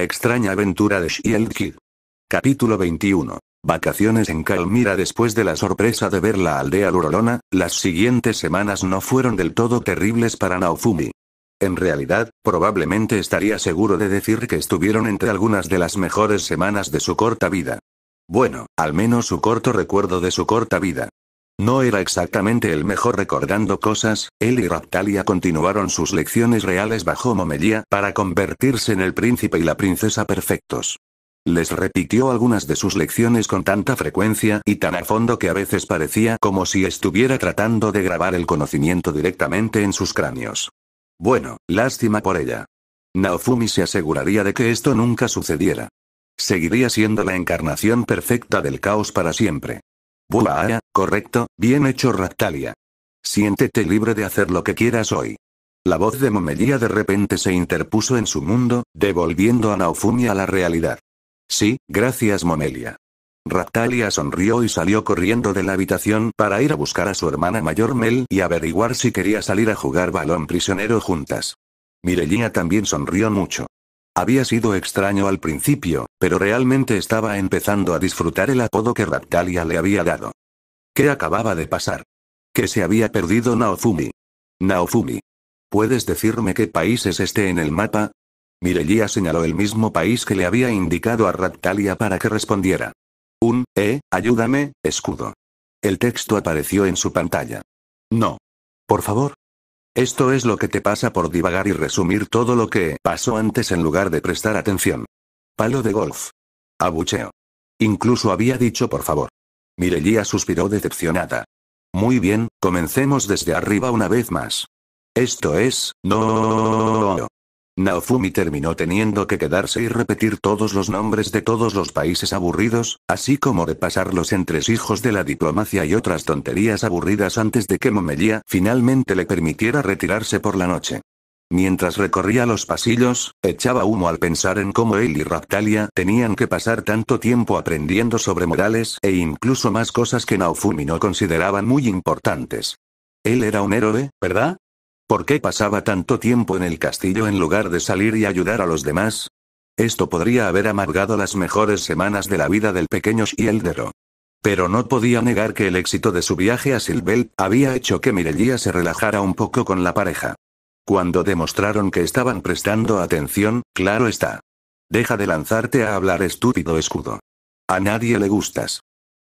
extraña aventura de Shield Kid. Capítulo 21. Vacaciones en Calmira después de la sorpresa de ver la aldea Lurolona, las siguientes semanas no fueron del todo terribles para Naofumi. En realidad, probablemente estaría seguro de decir que estuvieron entre algunas de las mejores semanas de su corta vida. Bueno, al menos su corto recuerdo de su corta vida. No era exactamente el mejor recordando cosas, él y Raptalia continuaron sus lecciones reales bajo Momelia para convertirse en el príncipe y la princesa perfectos. Les repitió algunas de sus lecciones con tanta frecuencia y tan a fondo que a veces parecía como si estuviera tratando de grabar el conocimiento directamente en sus cráneos. Bueno, lástima por ella. Naofumi se aseguraría de que esto nunca sucediera. Seguiría siendo la encarnación perfecta del caos para siempre. Buah, correcto, bien hecho Raptalia. Siéntete libre de hacer lo que quieras hoy. La voz de Momelia de repente se interpuso en su mundo, devolviendo a Naofumi a la realidad. Sí, gracias Momelia. Raptalia sonrió y salió corriendo de la habitación para ir a buscar a su hermana mayor Mel y averiguar si quería salir a jugar balón prisionero juntas. Mirellia también sonrió mucho. Había sido extraño al principio, pero realmente estaba empezando a disfrutar el apodo que Raptalia le había dado. ¿Qué acababa de pasar? Que se había perdido Naofumi. Naofumi. ¿Puedes decirme qué país es este en el mapa? Mirelia señaló el mismo país que le había indicado a Raptalia para que respondiera. Un, eh, ayúdame, escudo. El texto apareció en su pantalla. No. Por favor, esto es lo que te pasa por divagar y resumir todo lo que pasó antes en lugar de prestar atención. Palo de golf. Abucheo. Incluso había dicho por favor. Mirellia suspiró decepcionada. Muy bien, comencemos desde arriba una vez más. Esto es, no. Naofumi terminó teniendo que quedarse y repetir todos los nombres de todos los países aburridos, así como repasar los entresijos de la diplomacia y otras tonterías aburridas antes de que Momelia finalmente le permitiera retirarse por la noche. Mientras recorría los pasillos, echaba humo al pensar en cómo él y Raptalia tenían que pasar tanto tiempo aprendiendo sobre morales e incluso más cosas que Naofumi no consideraban muy importantes. Él era un héroe, ¿verdad? ¿Por qué pasaba tanto tiempo en el castillo en lugar de salir y ayudar a los demás? Esto podría haber amargado las mejores semanas de la vida del pequeño Shieldero. Pero no podía negar que el éxito de su viaje a Silvel había hecho que Mirellia se relajara un poco con la pareja. Cuando demostraron que estaban prestando atención, claro está. Deja de lanzarte a hablar estúpido escudo. A nadie le gustas.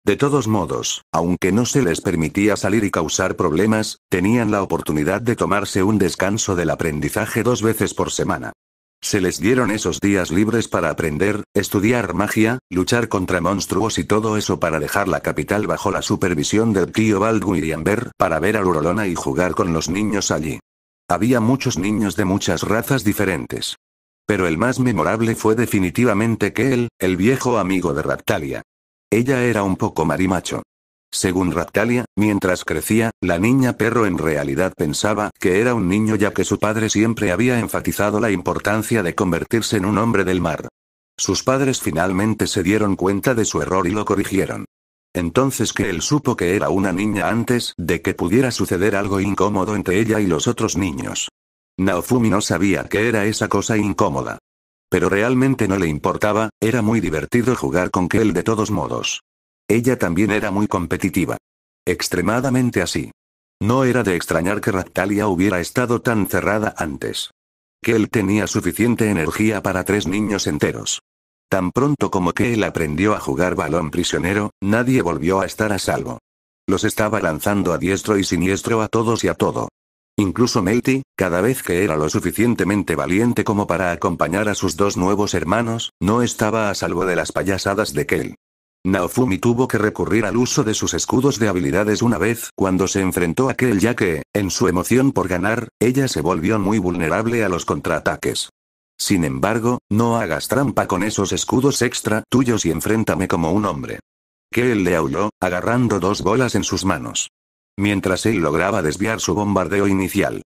De todos modos, aunque no se les permitía salir y causar problemas, tenían la oportunidad de tomarse un descanso del aprendizaje dos veces por semana. Se les dieron esos días libres para aprender, estudiar magia, luchar contra monstruos y todo eso para dejar la capital bajo la supervisión del tío Baldwin y Amber para ver a Lurolona y jugar con los niños allí. Había muchos niños de muchas razas diferentes. Pero el más memorable fue definitivamente que él, el viejo amigo de Raptalia. Ella era un poco marimacho. Según Raptalia, mientras crecía, la niña perro en realidad pensaba que era un niño ya que su padre siempre había enfatizado la importancia de convertirse en un hombre del mar. Sus padres finalmente se dieron cuenta de su error y lo corrigieron. Entonces que él supo que era una niña antes de que pudiera suceder algo incómodo entre ella y los otros niños. Naofumi no sabía que era esa cosa incómoda. Pero realmente no le importaba, era muy divertido jugar con Kel de todos modos. Ella también era muy competitiva. Extremadamente así. No era de extrañar que Raptalia hubiera estado tan cerrada antes. Kel tenía suficiente energía para tres niños enteros. Tan pronto como Kel aprendió a jugar balón prisionero, nadie volvió a estar a salvo. Los estaba lanzando a diestro y siniestro a todos y a todo. Incluso Melty, cada vez que era lo suficientemente valiente como para acompañar a sus dos nuevos hermanos, no estaba a salvo de las payasadas de Kell. Naofumi tuvo que recurrir al uso de sus escudos de habilidades una vez cuando se enfrentó a Kell ya que, en su emoción por ganar, ella se volvió muy vulnerable a los contraataques. Sin embargo, no hagas trampa con esos escudos extra tuyos y enfréntame como un hombre. Kell le auló, agarrando dos bolas en sus manos mientras él lograba desviar su bombardeo inicial.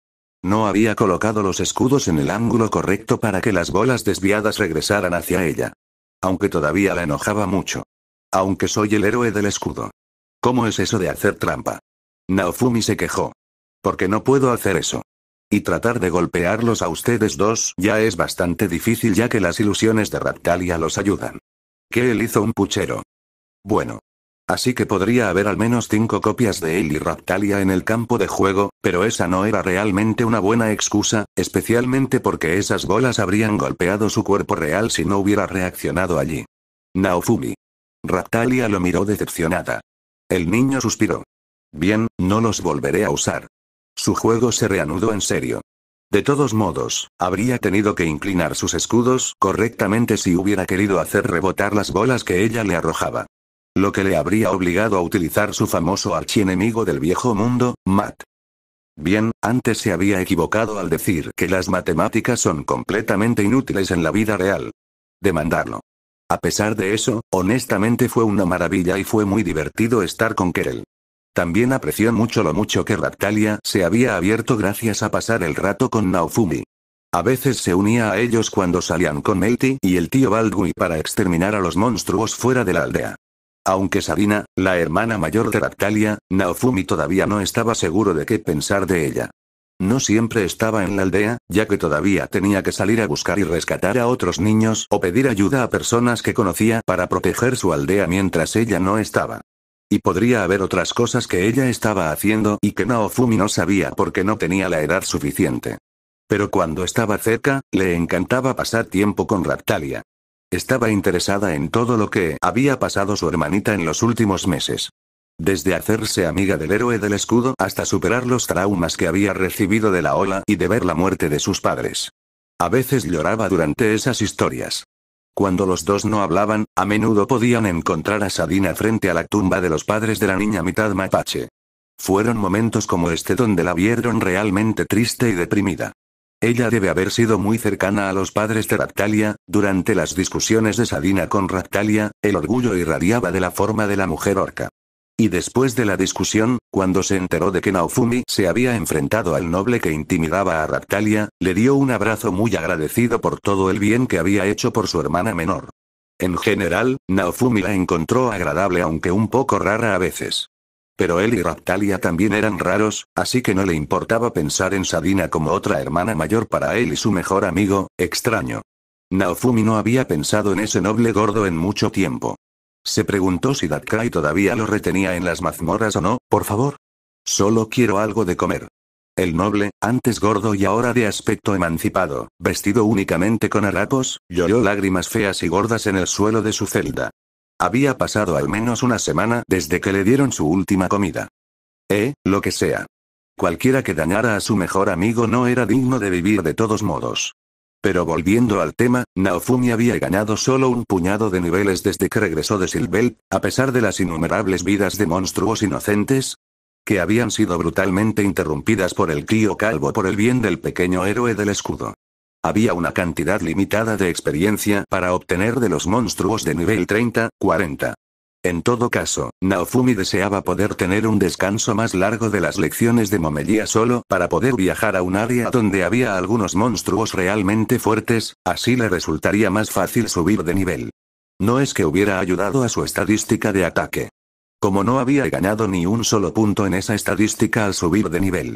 No había colocado los escudos en el ángulo correcto para que las bolas desviadas regresaran hacia ella. Aunque todavía la enojaba mucho. Aunque soy el héroe del escudo. ¿Cómo es eso de hacer trampa? Naofumi se quejó. Porque no puedo hacer eso. Y tratar de golpearlos a ustedes dos ya es bastante difícil ya que las ilusiones de Raptalia los ayudan. ¿Qué él hizo un puchero. Bueno, Así que podría haber al menos cinco copias de él y Raptalia en el campo de juego, pero esa no era realmente una buena excusa, especialmente porque esas bolas habrían golpeado su cuerpo real si no hubiera reaccionado allí. Naofumi. Raptalia lo miró decepcionada. El niño suspiró. Bien, no los volveré a usar. Su juego se reanudó en serio. De todos modos, habría tenido que inclinar sus escudos correctamente si hubiera querido hacer rebotar las bolas que ella le arrojaba lo que le habría obligado a utilizar su famoso archienemigo del viejo mundo, Matt. Bien, antes se había equivocado al decir que las matemáticas son completamente inútiles en la vida real. Demandarlo. A pesar de eso, honestamente fue una maravilla y fue muy divertido estar con Kerel. También apreció mucho lo mucho que Raptalia se había abierto gracias a pasar el rato con Naofumi. A veces se unía a ellos cuando salían con Melty y el tío Baldwin para exterminar a los monstruos fuera de la aldea. Aunque Sabina, la hermana mayor de Raptalia, Naofumi todavía no estaba seguro de qué pensar de ella. No siempre estaba en la aldea, ya que todavía tenía que salir a buscar y rescatar a otros niños o pedir ayuda a personas que conocía para proteger su aldea mientras ella no estaba. Y podría haber otras cosas que ella estaba haciendo y que Naofumi no sabía porque no tenía la edad suficiente. Pero cuando estaba cerca, le encantaba pasar tiempo con Raptalia. Estaba interesada en todo lo que había pasado su hermanita en los últimos meses. Desde hacerse amiga del héroe del escudo hasta superar los traumas que había recibido de la ola y de ver la muerte de sus padres. A veces lloraba durante esas historias. Cuando los dos no hablaban, a menudo podían encontrar a Sadina frente a la tumba de los padres de la niña mitad mapache. Fueron momentos como este donde la vieron realmente triste y deprimida. Ella debe haber sido muy cercana a los padres de Raptalia, durante las discusiones de Sadina con Raptalia, el orgullo irradiaba de la forma de la mujer orca. Y después de la discusión, cuando se enteró de que Naofumi se había enfrentado al noble que intimidaba a Raptalia, le dio un abrazo muy agradecido por todo el bien que había hecho por su hermana menor. En general, Naofumi la encontró agradable aunque un poco rara a veces. Pero él y Raptalia también eran raros, así que no le importaba pensar en Sadina como otra hermana mayor para él y su mejor amigo, extraño. Naofumi no había pensado en ese noble gordo en mucho tiempo. Se preguntó si Datkai todavía lo retenía en las mazmorras o no, por favor. Solo quiero algo de comer. El noble, antes gordo y ahora de aspecto emancipado, vestido únicamente con harapos, lloró lágrimas feas y gordas en el suelo de su celda. Había pasado al menos una semana desde que le dieron su última comida. Eh, lo que sea. Cualquiera que dañara a su mejor amigo no era digno de vivir de todos modos. Pero volviendo al tema, Naofumi había ganado solo un puñado de niveles desde que regresó de Silvel, a pesar de las innumerables vidas de monstruos inocentes, que habían sido brutalmente interrumpidas por el crío calvo por el bien del pequeño héroe del escudo. Había una cantidad limitada de experiencia para obtener de los monstruos de nivel 30, 40. En todo caso, Naofumi deseaba poder tener un descanso más largo de las lecciones de Momelia solo para poder viajar a un área donde había algunos monstruos realmente fuertes, así le resultaría más fácil subir de nivel. No es que hubiera ayudado a su estadística de ataque. Como no había ganado ni un solo punto en esa estadística al subir de nivel.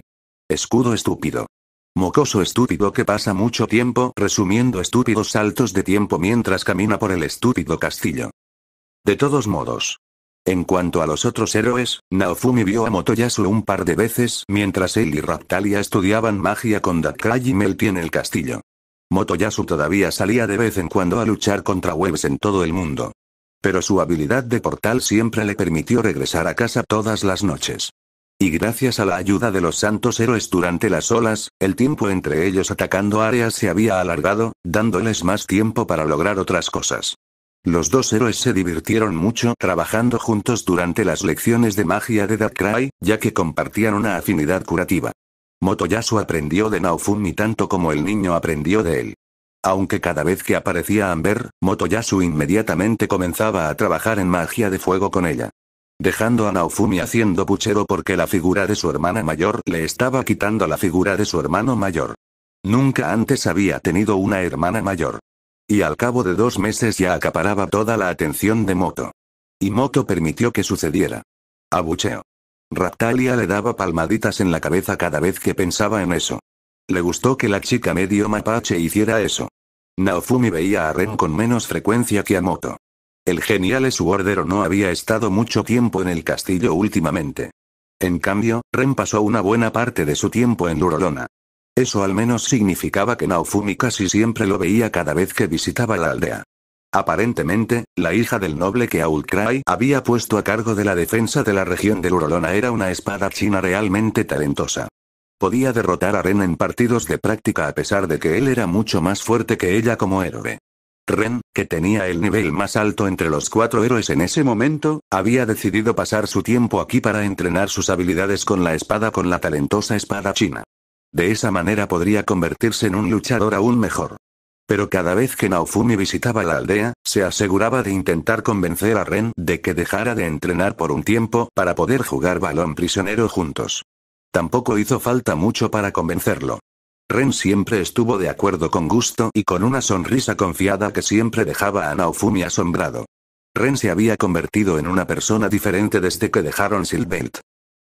Escudo estúpido. Mocoso estúpido que pasa mucho tiempo resumiendo estúpidos saltos de tiempo mientras camina por el estúpido castillo. De todos modos. En cuanto a los otros héroes, Naofumi vio a Motoyasu un par de veces mientras él y Raptalia estudiaban magia con Dakai y Melty en el castillo. Motoyasu todavía salía de vez en cuando a luchar contra webs en todo el mundo. Pero su habilidad de portal siempre le permitió regresar a casa todas las noches. Y gracias a la ayuda de los santos héroes durante las olas, el tiempo entre ellos atacando áreas se había alargado, dándoles más tiempo para lograr otras cosas. Los dos héroes se divirtieron mucho trabajando juntos durante las lecciones de magia de Darkrai, ya que compartían una afinidad curativa. Motoyasu aprendió de Naofumi tanto como el niño aprendió de él. Aunque cada vez que aparecía Amber, Motoyasu inmediatamente comenzaba a trabajar en magia de fuego con ella dejando a Naofumi haciendo puchero porque la figura de su hermana mayor le estaba quitando la figura de su hermano mayor. Nunca antes había tenido una hermana mayor. Y al cabo de dos meses ya acaparaba toda la atención de Moto. Y Moto permitió que sucediera. Abucheo. Raptalia le daba palmaditas en la cabeza cada vez que pensaba en eso. Le gustó que la chica medio mapache hiciera eso. Naofumi veía a Ren con menos frecuencia que a Moto. El genial Swordero no había estado mucho tiempo en el castillo últimamente. En cambio, Ren pasó una buena parte de su tiempo en Lurolona. Eso al menos significaba que Naofumi casi siempre lo veía cada vez que visitaba la aldea. Aparentemente, la hija del noble que Aulcray había puesto a cargo de la defensa de la región de Lurolona era una espada china realmente talentosa. Podía derrotar a Ren en partidos de práctica a pesar de que él era mucho más fuerte que ella como héroe. Ren, que tenía el nivel más alto entre los cuatro héroes en ese momento, había decidido pasar su tiempo aquí para entrenar sus habilidades con la espada con la talentosa espada china. De esa manera podría convertirse en un luchador aún mejor. Pero cada vez que Naofumi visitaba la aldea, se aseguraba de intentar convencer a Ren de que dejara de entrenar por un tiempo para poder jugar balón prisionero juntos. Tampoco hizo falta mucho para convencerlo. Ren siempre estuvo de acuerdo con gusto y con una sonrisa confiada que siempre dejaba a Naofumi asombrado. Ren se había convertido en una persona diferente desde que dejaron Silbelt.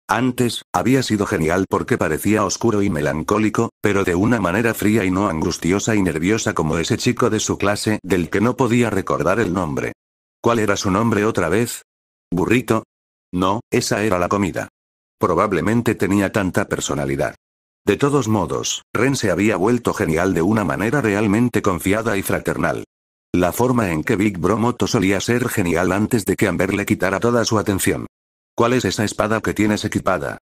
Antes, había sido genial porque parecía oscuro y melancólico, pero de una manera fría y no angustiosa y nerviosa como ese chico de su clase del que no podía recordar el nombre. ¿Cuál era su nombre otra vez? ¿Burrito? No, esa era la comida. Probablemente tenía tanta personalidad. De todos modos, Ren se había vuelto genial de una manera realmente confiada y fraternal. La forma en que Big Bromoto solía ser genial antes de que Amber le quitara toda su atención. ¿Cuál es esa espada que tienes equipada?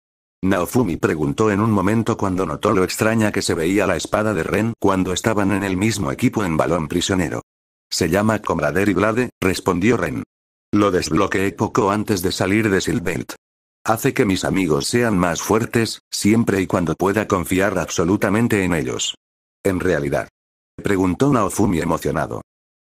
Naofumi preguntó en un momento cuando notó lo extraña que se veía la espada de Ren cuando estaban en el mismo equipo en balón prisionero. Se llama Comrader y Blade, respondió Ren. Lo desbloqueé poco antes de salir de Silbelt. Hace que mis amigos sean más fuertes, siempre y cuando pueda confiar absolutamente en ellos. En realidad. Preguntó Naofumi emocionado.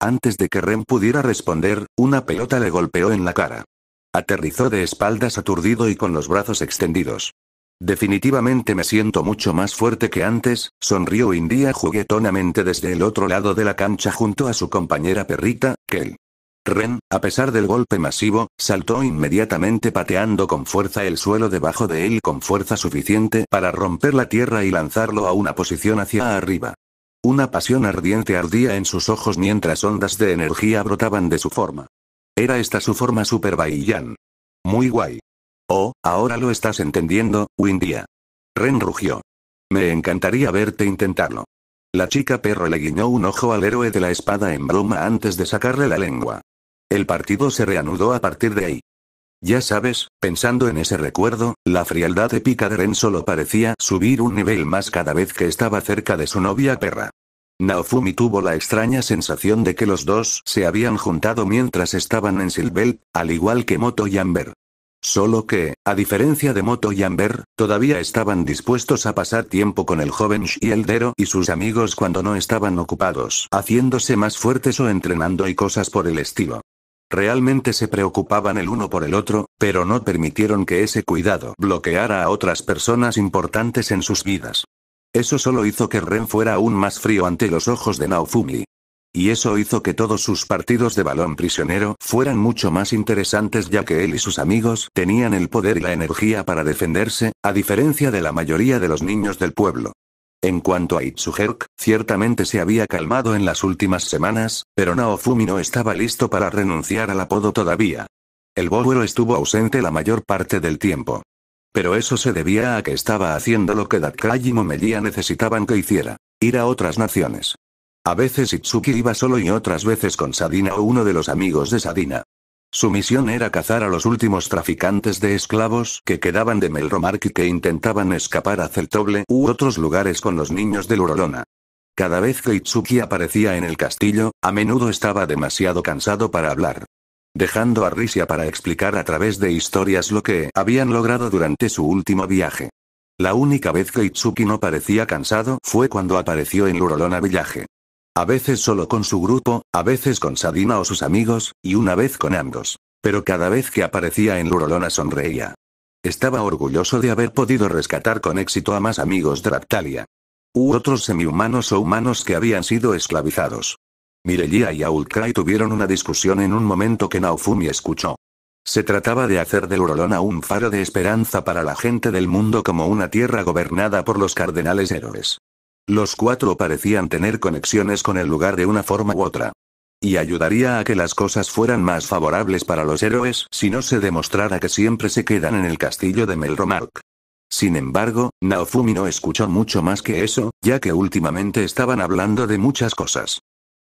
Antes de que Ren pudiera responder, una pelota le golpeó en la cara. Aterrizó de espaldas aturdido y con los brazos extendidos. Definitivamente me siento mucho más fuerte que antes, sonrió India juguetonamente desde el otro lado de la cancha junto a su compañera perrita, Kel. Ren, a pesar del golpe masivo, saltó inmediatamente pateando con fuerza el suelo debajo de él con fuerza suficiente para romper la tierra y lanzarlo a una posición hacia arriba. Una pasión ardiente ardía en sus ojos mientras ondas de energía brotaban de su forma. Era esta su forma Super Muy guay. Oh, ahora lo estás entendiendo, Windia. Ren rugió. Me encantaría verte intentarlo. La chica perro le guiñó un ojo al héroe de la espada en broma antes de sacarle la lengua. El partido se reanudó a partir de ahí. Ya sabes, pensando en ese recuerdo, la frialdad épica de Ren solo parecía subir un nivel más cada vez que estaba cerca de su novia perra. Naofumi tuvo la extraña sensación de que los dos se habían juntado mientras estaban en Silvel, al igual que Moto y Amber. Solo que, a diferencia de Moto y Amber, todavía estaban dispuestos a pasar tiempo con el joven Shieldero y sus amigos cuando no estaban ocupados, haciéndose más fuertes o entrenando y cosas por el estilo. Realmente se preocupaban el uno por el otro, pero no permitieron que ese cuidado bloqueara a otras personas importantes en sus vidas. Eso solo hizo que Ren fuera aún más frío ante los ojos de Naofumi. Y eso hizo que todos sus partidos de balón prisionero fueran mucho más interesantes ya que él y sus amigos tenían el poder y la energía para defenderse, a diferencia de la mayoría de los niños del pueblo. En cuanto a Itsuherk, ciertamente se había calmado en las últimas semanas, pero Naofumi no estaba listo para renunciar al apodo todavía. El bóvulo estuvo ausente la mayor parte del tiempo. Pero eso se debía a que estaba haciendo lo que Datkai y Momelia necesitaban que hiciera. Ir a otras naciones. A veces Itsuki iba solo y otras veces con Sadina o uno de los amigos de Sadina. Su misión era cazar a los últimos traficantes de esclavos que quedaban de Melromark y que intentaban escapar a Celtoble u otros lugares con los niños de Lurolona. Cada vez que Itsuki aparecía en el castillo, a menudo estaba demasiado cansado para hablar. Dejando a Risia para explicar a través de historias lo que habían logrado durante su último viaje. La única vez que Itsuki no parecía cansado fue cuando apareció en Lurolona Villaje. A veces solo con su grupo, a veces con Sadina o sus amigos, y una vez con ambos. Pero cada vez que aparecía en Lurolona sonreía. Estaba orgulloso de haber podido rescatar con éxito a más amigos de Raptalia. U otros semihumanos o humanos que habían sido esclavizados. Mirelia y Aul'Krai tuvieron una discusión en un momento que Naofumi escuchó. Se trataba de hacer de Lurolona un faro de esperanza para la gente del mundo como una tierra gobernada por los cardenales héroes. Los cuatro parecían tener conexiones con el lugar de una forma u otra. Y ayudaría a que las cosas fueran más favorables para los héroes si no se demostrara que siempre se quedan en el castillo de Melromark. Sin embargo, Naofumi no escuchó mucho más que eso, ya que últimamente estaban hablando de muchas cosas.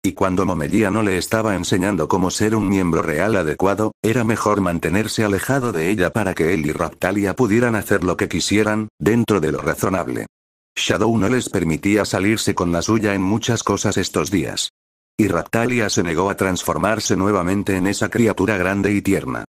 Y cuando Momelia no le estaba enseñando cómo ser un miembro real adecuado, era mejor mantenerse alejado de ella para que él y Raptalia pudieran hacer lo que quisieran, dentro de lo razonable. Shadow no les permitía salirse con la suya en muchas cosas estos días. Y Raptalia se negó a transformarse nuevamente en esa criatura grande y tierna.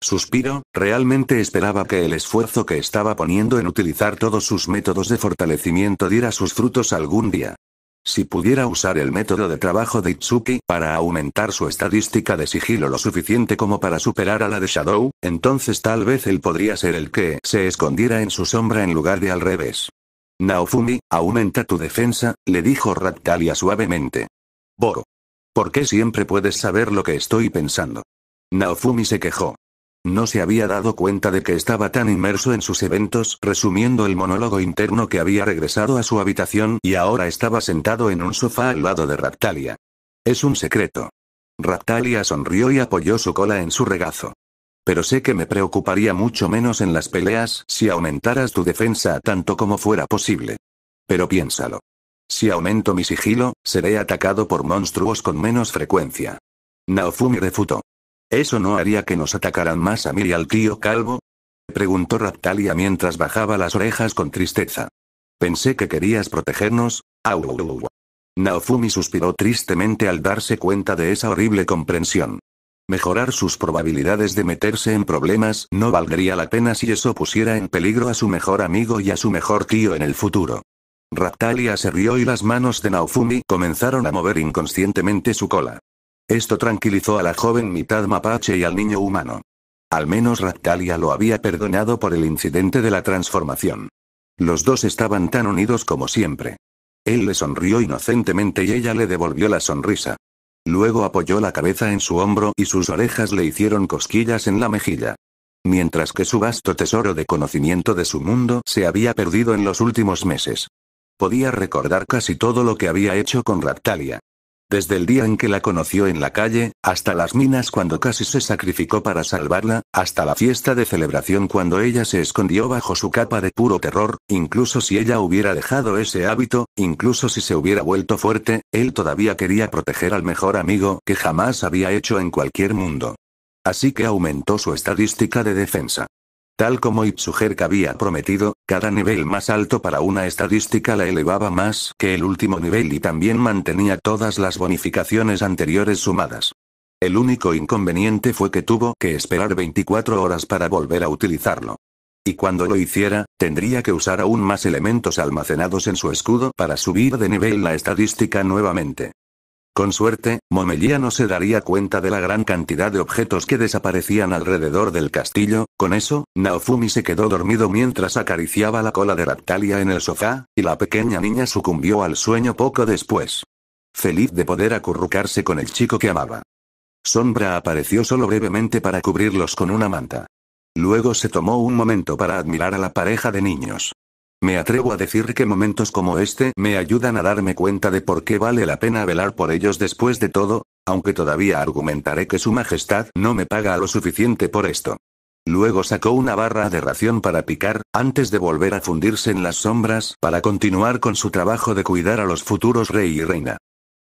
Suspiro, realmente esperaba que el esfuerzo que estaba poniendo en utilizar todos sus métodos de fortalecimiento diera sus frutos algún día. Si pudiera usar el método de trabajo de Itsuki para aumentar su estadística de sigilo lo suficiente como para superar a la de Shadow, entonces tal vez él podría ser el que se escondiera en su sombra en lugar de al revés. Naofumi, aumenta tu defensa, le dijo Raptalia suavemente. Boro. ¿Por qué siempre puedes saber lo que estoy pensando? Naofumi se quejó. No se había dado cuenta de que estaba tan inmerso en sus eventos, resumiendo el monólogo interno que había regresado a su habitación y ahora estaba sentado en un sofá al lado de Raptalia. Es un secreto. Raptalia sonrió y apoyó su cola en su regazo pero sé que me preocuparía mucho menos en las peleas si aumentaras tu defensa tanto como fuera posible. Pero piénsalo. Si aumento mi sigilo, seré atacado por monstruos con menos frecuencia. Naofumi refutó. ¿Eso no haría que nos atacaran más a mí y al tío Calvo? Preguntó Raptalia mientras bajaba las orejas con tristeza. Pensé que querías protegernos. Au, Naofumi suspiró tristemente al darse cuenta de esa horrible comprensión mejorar sus probabilidades de meterse en problemas no valdría la pena si eso pusiera en peligro a su mejor amigo y a su mejor tío en el futuro. Raptalia se rió y las manos de Naofumi comenzaron a mover inconscientemente su cola. Esto tranquilizó a la joven mitad mapache y al niño humano. Al menos Raptalia lo había perdonado por el incidente de la transformación. Los dos estaban tan unidos como siempre. Él le sonrió inocentemente y ella le devolvió la sonrisa. Luego apoyó la cabeza en su hombro y sus orejas le hicieron cosquillas en la mejilla. Mientras que su vasto tesoro de conocimiento de su mundo se había perdido en los últimos meses. Podía recordar casi todo lo que había hecho con Raptalia. Desde el día en que la conoció en la calle, hasta las minas cuando casi se sacrificó para salvarla, hasta la fiesta de celebración cuando ella se escondió bajo su capa de puro terror, incluso si ella hubiera dejado ese hábito, incluso si se hubiera vuelto fuerte, él todavía quería proteger al mejor amigo que jamás había hecho en cualquier mundo. Así que aumentó su estadística de defensa. Tal como Ipsujerk había prometido, cada nivel más alto para una estadística la elevaba más que el último nivel y también mantenía todas las bonificaciones anteriores sumadas. El único inconveniente fue que tuvo que esperar 24 horas para volver a utilizarlo. Y cuando lo hiciera, tendría que usar aún más elementos almacenados en su escudo para subir de nivel la estadística nuevamente. Con suerte, Momelia no se daría cuenta de la gran cantidad de objetos que desaparecían alrededor del castillo, con eso, Naofumi se quedó dormido mientras acariciaba la cola de Raptalia en el sofá, y la pequeña niña sucumbió al sueño poco después. Feliz de poder acurrucarse con el chico que amaba. Sombra apareció solo brevemente para cubrirlos con una manta. Luego se tomó un momento para admirar a la pareja de niños. Me atrevo a decir que momentos como este me ayudan a darme cuenta de por qué vale la pena velar por ellos después de todo, aunque todavía argumentaré que Su Majestad no me paga lo suficiente por esto. Luego sacó una barra de ración para picar, antes de volver a fundirse en las sombras para continuar con su trabajo de cuidar a los futuros rey y reina.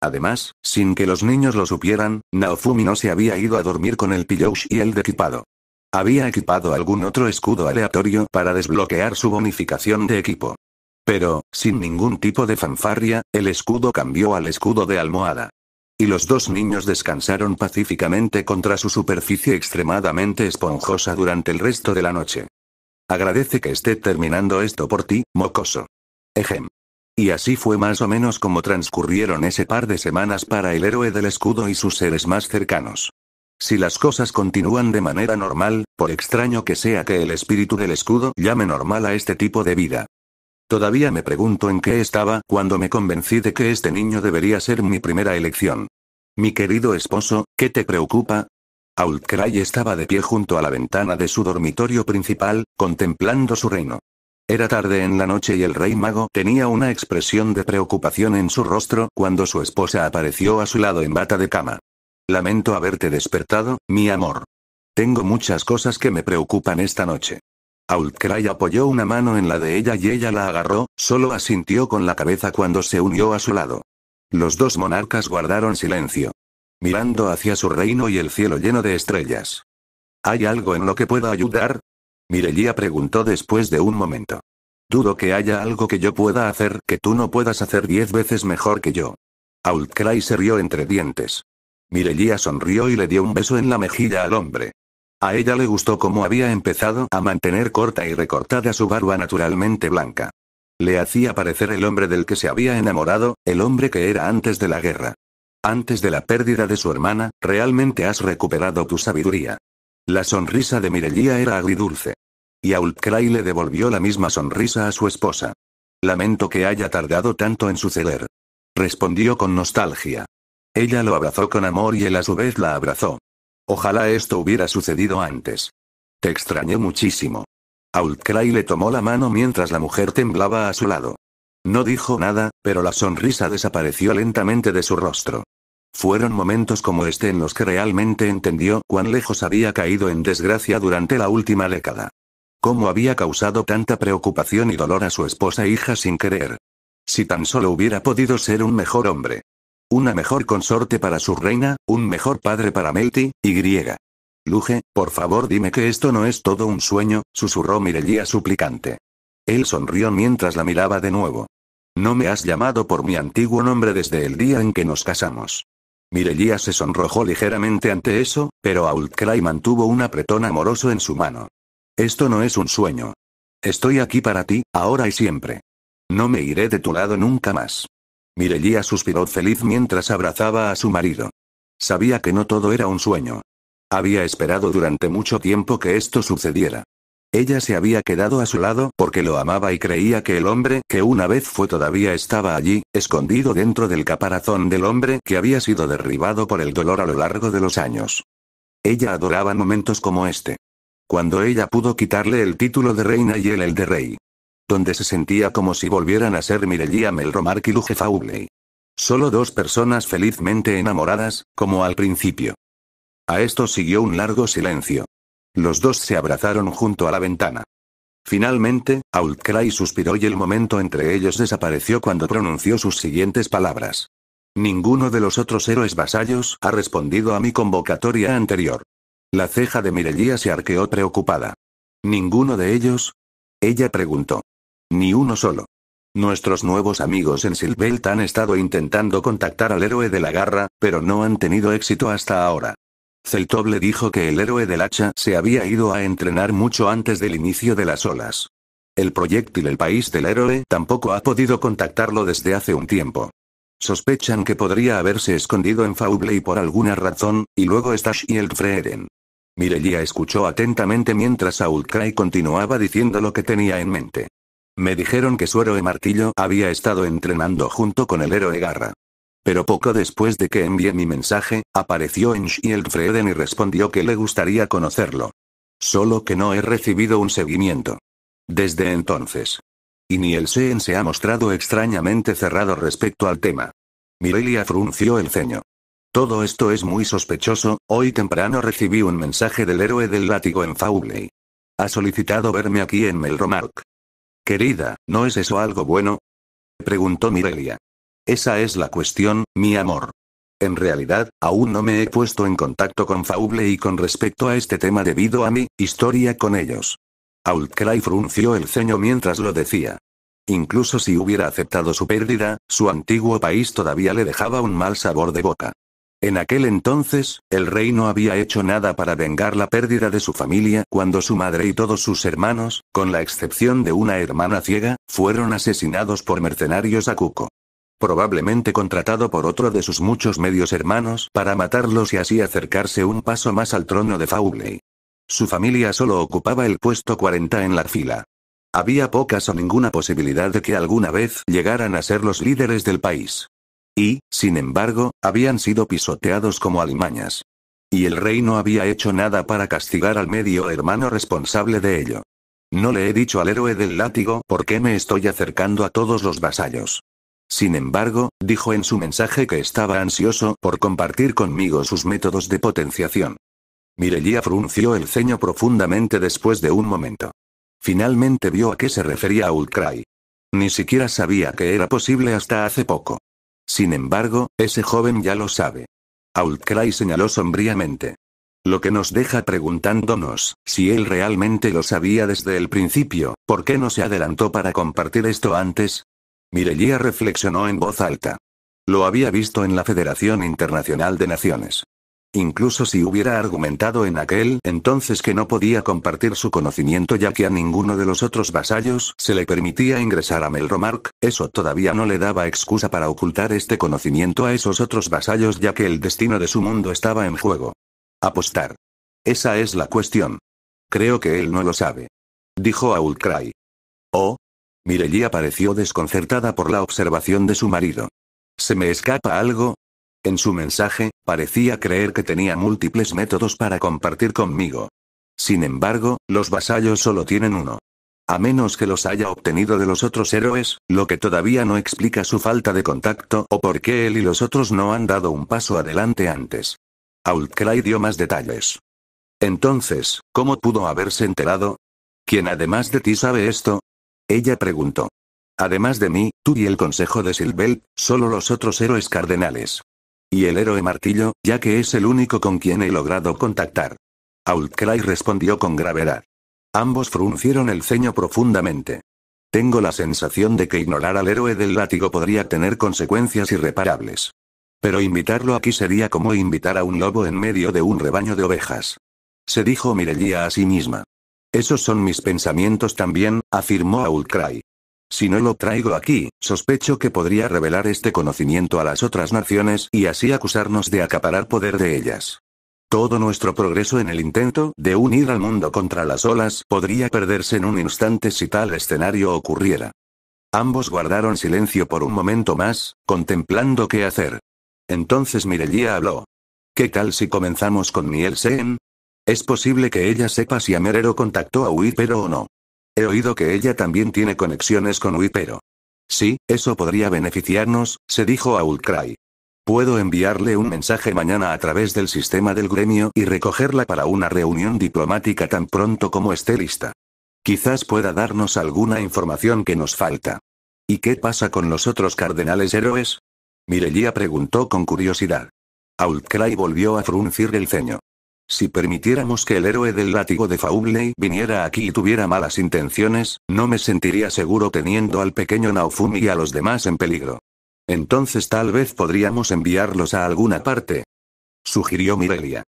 Además, sin que los niños lo supieran, Naofumi no se había ido a dormir con el pillouche y el de equipado. Había equipado algún otro escudo aleatorio para desbloquear su bonificación de equipo. Pero, sin ningún tipo de fanfarria, el escudo cambió al escudo de almohada. Y los dos niños descansaron pacíficamente contra su superficie extremadamente esponjosa durante el resto de la noche. Agradece que esté terminando esto por ti, mocoso. Ejem. Y así fue más o menos como transcurrieron ese par de semanas para el héroe del escudo y sus seres más cercanos. Si las cosas continúan de manera normal, por extraño que sea que el espíritu del escudo llame normal a este tipo de vida. Todavía me pregunto en qué estaba cuando me convencí de que este niño debería ser mi primera elección. Mi querido esposo, ¿qué te preocupa? Outcry estaba de pie junto a la ventana de su dormitorio principal, contemplando su reino. Era tarde en la noche y el rey mago tenía una expresión de preocupación en su rostro cuando su esposa apareció a su lado en bata de cama. Lamento haberte despertado, mi amor. Tengo muchas cosas que me preocupan esta noche. Outcry apoyó una mano en la de ella y ella la agarró, solo asintió con la cabeza cuando se unió a su lado. Los dos monarcas guardaron silencio, mirando hacia su reino y el cielo lleno de estrellas. ¿Hay algo en lo que pueda ayudar? Mirellia preguntó después de un momento. Dudo que haya algo que yo pueda hacer que tú no puedas hacer diez veces mejor que yo. Outcry se rió entre dientes. Mirellia sonrió y le dio un beso en la mejilla al hombre. A ella le gustó cómo había empezado a mantener corta y recortada su barba naturalmente blanca. Le hacía parecer el hombre del que se había enamorado, el hombre que era antes de la guerra. Antes de la pérdida de su hermana, realmente has recuperado tu sabiduría. La sonrisa de Mirellia era agridulce. Y Aultcray le devolvió la misma sonrisa a su esposa. Lamento que haya tardado tanto en suceder. Respondió con nostalgia. Ella lo abrazó con amor y él a su vez la abrazó. Ojalá esto hubiera sucedido antes. Te extrañé muchísimo. Outcry le tomó la mano mientras la mujer temblaba a su lado. No dijo nada, pero la sonrisa desapareció lentamente de su rostro. Fueron momentos como este en los que realmente entendió cuán lejos había caído en desgracia durante la última década. Cómo había causado tanta preocupación y dolor a su esposa e hija sin querer. Si tan solo hubiera podido ser un mejor hombre. Una mejor consorte para su reina, un mejor padre para Melty, y griega. Luge, por favor dime que esto no es todo un sueño, susurró Mirellía suplicante. Él sonrió mientras la miraba de nuevo. No me has llamado por mi antiguo nombre desde el día en que nos casamos. Mirellía se sonrojó ligeramente ante eso, pero Aultcray mantuvo un apretón amoroso en su mano. Esto no es un sueño. Estoy aquí para ti, ahora y siempre. No me iré de tu lado nunca más. Mirella suspiró feliz mientras abrazaba a su marido. Sabía que no todo era un sueño. Había esperado durante mucho tiempo que esto sucediera. Ella se había quedado a su lado porque lo amaba y creía que el hombre que una vez fue todavía estaba allí, escondido dentro del caparazón del hombre que había sido derribado por el dolor a lo largo de los años. Ella adoraba momentos como este. Cuando ella pudo quitarle el título de reina y él el de rey donde se sentía como si volvieran a ser Mirellia, Melromark y Solo dos personas felizmente enamoradas, como al principio. A esto siguió un largo silencio. Los dos se abrazaron junto a la ventana. Finalmente, Outcry suspiró y el momento entre ellos desapareció cuando pronunció sus siguientes palabras. Ninguno de los otros héroes vasallos ha respondido a mi convocatoria anterior. La ceja de Mirellia se arqueó preocupada. ¿Ninguno de ellos? Ella preguntó. Ni uno solo. Nuestros nuevos amigos en Silvelt han estado intentando contactar al héroe de la garra, pero no han tenido éxito hasta ahora. celtoble le dijo que el héroe del hacha se había ido a entrenar mucho antes del inicio de las olas. El proyectil El País del Héroe tampoco ha podido contactarlo desde hace un tiempo. Sospechan que podría haberse escondido en y por alguna razón, y luego está Freeren. Mirelia escuchó atentamente mientras Aulcray continuaba diciendo lo que tenía en mente. Me dijeron que su héroe Martillo había estado entrenando junto con el héroe Garra. Pero poco después de que envié mi mensaje, apareció en Freden y respondió que le gustaría conocerlo. Solo que no he recibido un seguimiento. Desde entonces. Y ni el Seen se ha mostrado extrañamente cerrado respecto al tema. Mirelia frunció el ceño. Todo esto es muy sospechoso, hoy temprano recibí un mensaje del héroe del látigo en Fauley. Ha solicitado verme aquí en Melromark. Querida, ¿no es eso algo bueno? preguntó Mirelia. Esa es la cuestión, mi amor. En realidad, aún no me he puesto en contacto con Fauble y con respecto a este tema debido a mi historia con ellos. Outcry frunció el ceño mientras lo decía. Incluso si hubiera aceptado su pérdida, su antiguo país todavía le dejaba un mal sabor de boca. En aquel entonces, el rey no había hecho nada para vengar la pérdida de su familia cuando su madre y todos sus hermanos, con la excepción de una hermana ciega, fueron asesinados por mercenarios a Cuco. Probablemente contratado por otro de sus muchos medios hermanos para matarlos y así acercarse un paso más al trono de Fauley. Su familia solo ocupaba el puesto 40 en la fila. Había pocas o ninguna posibilidad de que alguna vez llegaran a ser los líderes del país. Y, sin embargo, habían sido pisoteados como alimañas. Y el rey no había hecho nada para castigar al medio hermano responsable de ello. No le he dicho al héroe del látigo por qué me estoy acercando a todos los vasallos. Sin embargo, dijo en su mensaje que estaba ansioso por compartir conmigo sus métodos de potenciación. Mirelia frunció el ceño profundamente después de un momento. Finalmente vio a qué se refería Ulcrai. Ni siquiera sabía que era posible hasta hace poco. Sin embargo, ese joven ya lo sabe. Outcry señaló sombríamente. Lo que nos deja preguntándonos, si él realmente lo sabía desde el principio, ¿por qué no se adelantó para compartir esto antes? Mirelia reflexionó en voz alta. Lo había visto en la Federación Internacional de Naciones. Incluso si hubiera argumentado en aquel entonces que no podía compartir su conocimiento ya que a ninguno de los otros vasallos se le permitía ingresar a Melromark, eso todavía no le daba excusa para ocultar este conocimiento a esos otros vasallos ya que el destino de su mundo estaba en juego. Apostar. Esa es la cuestión. Creo que él no lo sabe. Dijo Aulcray. Oh. Mirelli apareció desconcertada por la observación de su marido. ¿Se me escapa algo? En su mensaje, parecía creer que tenía múltiples métodos para compartir conmigo. Sin embargo, los vasallos solo tienen uno. A menos que los haya obtenido de los otros héroes, lo que todavía no explica su falta de contacto o por qué él y los otros no han dado un paso adelante antes. Outcry dio más detalles. Entonces, ¿cómo pudo haberse enterado? ¿Quién además de ti sabe esto? Ella preguntó. Además de mí, tú y el consejo de Silvel, solo los otros héroes cardenales. Y el héroe martillo, ya que es el único con quien he logrado contactar. Outcry respondió con gravedad. Ambos fruncieron el ceño profundamente. Tengo la sensación de que ignorar al héroe del látigo podría tener consecuencias irreparables. Pero invitarlo aquí sería como invitar a un lobo en medio de un rebaño de ovejas. Se dijo Mirellía a sí misma. Esos son mis pensamientos también, afirmó Outcry. Si no lo traigo aquí, sospecho que podría revelar este conocimiento a las otras naciones y así acusarnos de acaparar poder de ellas. Todo nuestro progreso en el intento de unir al mundo contra las olas podría perderse en un instante si tal escenario ocurriera. Ambos guardaron silencio por un momento más, contemplando qué hacer. Entonces Mirellia habló. ¿Qué tal si comenzamos con Nielsen? Es posible que ella sepa si Amerero contactó a pero o no. He oído que ella también tiene conexiones con Wipero. Sí, eso podría beneficiarnos, se dijo a Puedo enviarle un mensaje mañana a través del sistema del gremio y recogerla para una reunión diplomática tan pronto como esté lista. Quizás pueda darnos alguna información que nos falta. ¿Y qué pasa con los otros cardenales héroes? Mirelia preguntó con curiosidad. Outcry volvió a fruncir el ceño. Si permitiéramos que el héroe del látigo de Faubley viniera aquí y tuviera malas intenciones, no me sentiría seguro teniendo al pequeño Naofumi y a los demás en peligro. Entonces tal vez podríamos enviarlos a alguna parte. Sugirió Mirelia.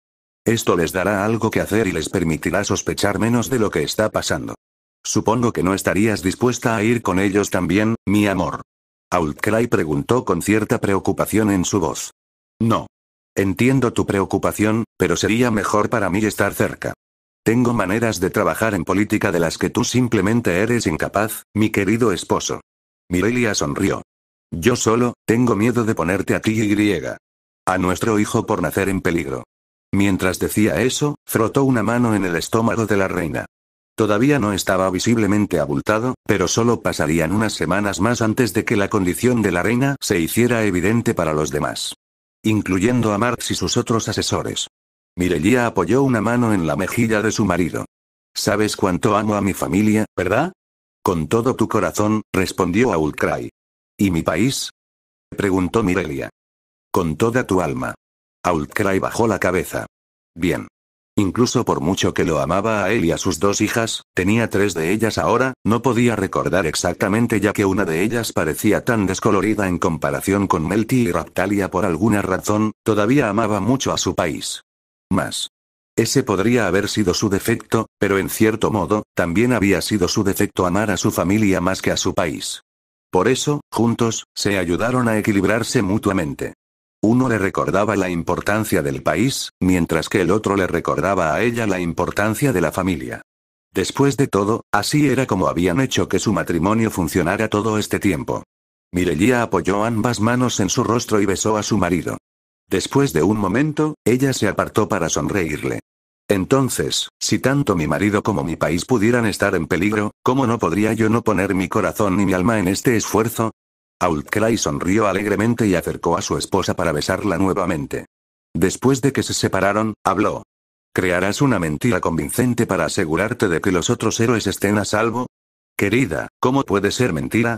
Esto les dará algo que hacer y les permitirá sospechar menos de lo que está pasando. Supongo que no estarías dispuesta a ir con ellos también, mi amor. Outcry preguntó con cierta preocupación en su voz. No. Entiendo tu preocupación, pero sería mejor para mí estar cerca. Tengo maneras de trabajar en política de las que tú simplemente eres incapaz, mi querido esposo. Mirelia sonrió. Yo solo, tengo miedo de ponerte a ti y griega. A nuestro hijo por nacer en peligro. Mientras decía eso, frotó una mano en el estómago de la reina. Todavía no estaba visiblemente abultado, pero solo pasarían unas semanas más antes de que la condición de la reina se hiciera evidente para los demás incluyendo a Marx y sus otros asesores. Mirelia apoyó una mano en la mejilla de su marido. Sabes cuánto amo a mi familia, ¿verdad? Con todo tu corazón, respondió Aulcray. ¿Y mi país? preguntó Mirelia. Con toda tu alma. Aulcray bajó la cabeza. Bien. Incluso por mucho que lo amaba a él y a sus dos hijas, tenía tres de ellas ahora, no podía recordar exactamente ya que una de ellas parecía tan descolorida en comparación con Melty y Raptalia por alguna razón, todavía amaba mucho a su país. Más. Ese podría haber sido su defecto, pero en cierto modo, también había sido su defecto amar a su familia más que a su país. Por eso, juntos, se ayudaron a equilibrarse mutuamente. Uno le recordaba la importancia del país, mientras que el otro le recordaba a ella la importancia de la familia. Después de todo, así era como habían hecho que su matrimonio funcionara todo este tiempo. Mirellia apoyó ambas manos en su rostro y besó a su marido. Después de un momento, ella se apartó para sonreírle. Entonces, si tanto mi marido como mi país pudieran estar en peligro, ¿cómo no podría yo no poner mi corazón y mi alma en este esfuerzo? Outcry sonrió alegremente y acercó a su esposa para besarla nuevamente. Después de que se separaron, habló. ¿Crearás una mentira convincente para asegurarte de que los otros héroes estén a salvo? Querida, ¿cómo puede ser mentira?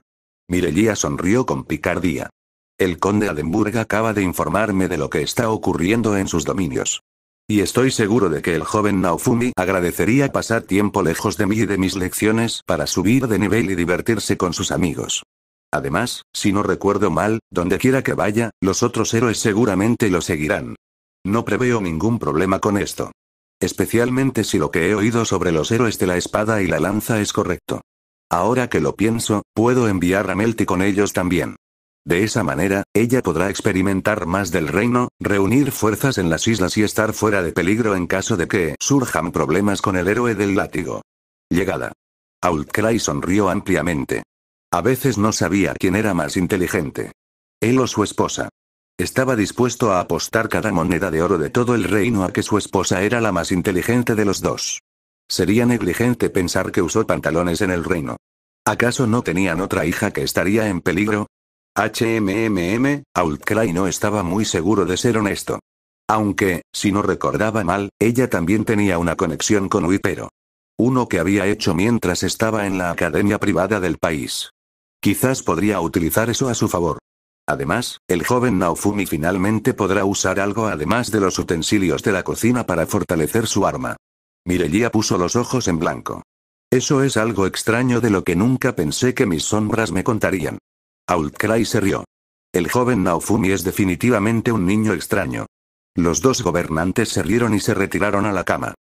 Mirellia sonrió con picardía. El conde Adenburg acaba de informarme de lo que está ocurriendo en sus dominios. Y estoy seguro de que el joven Naofumi agradecería pasar tiempo lejos de mí y de mis lecciones para subir de nivel y divertirse con sus amigos. Además, si no recuerdo mal, donde quiera que vaya, los otros héroes seguramente lo seguirán. No preveo ningún problema con esto. Especialmente si lo que he oído sobre los héroes de la espada y la lanza es correcto. Ahora que lo pienso, puedo enviar a Melty con ellos también. De esa manera, ella podrá experimentar más del reino, reunir fuerzas en las islas y estar fuera de peligro en caso de que surjan problemas con el héroe del látigo. Llegada. Outcry sonrió ampliamente. A veces no sabía quién era más inteligente. Él o su esposa. Estaba dispuesto a apostar cada moneda de oro de todo el reino a que su esposa era la más inteligente de los dos. Sería negligente pensar que usó pantalones en el reino. ¿Acaso no tenían otra hija que estaría en peligro? HMMM, Outcry no estaba muy seguro de ser honesto. Aunque, si no recordaba mal, ella también tenía una conexión con Wipero. Uno que había hecho mientras estaba en la academia privada del país. Quizás podría utilizar eso a su favor. Además, el joven Naofumi finalmente podrá usar algo además de los utensilios de la cocina para fortalecer su arma. Mirellia puso los ojos en blanco. Eso es algo extraño de lo que nunca pensé que mis sombras me contarían. Outcry se rió. El joven Naofumi es definitivamente un niño extraño. Los dos gobernantes se rieron y se retiraron a la cama.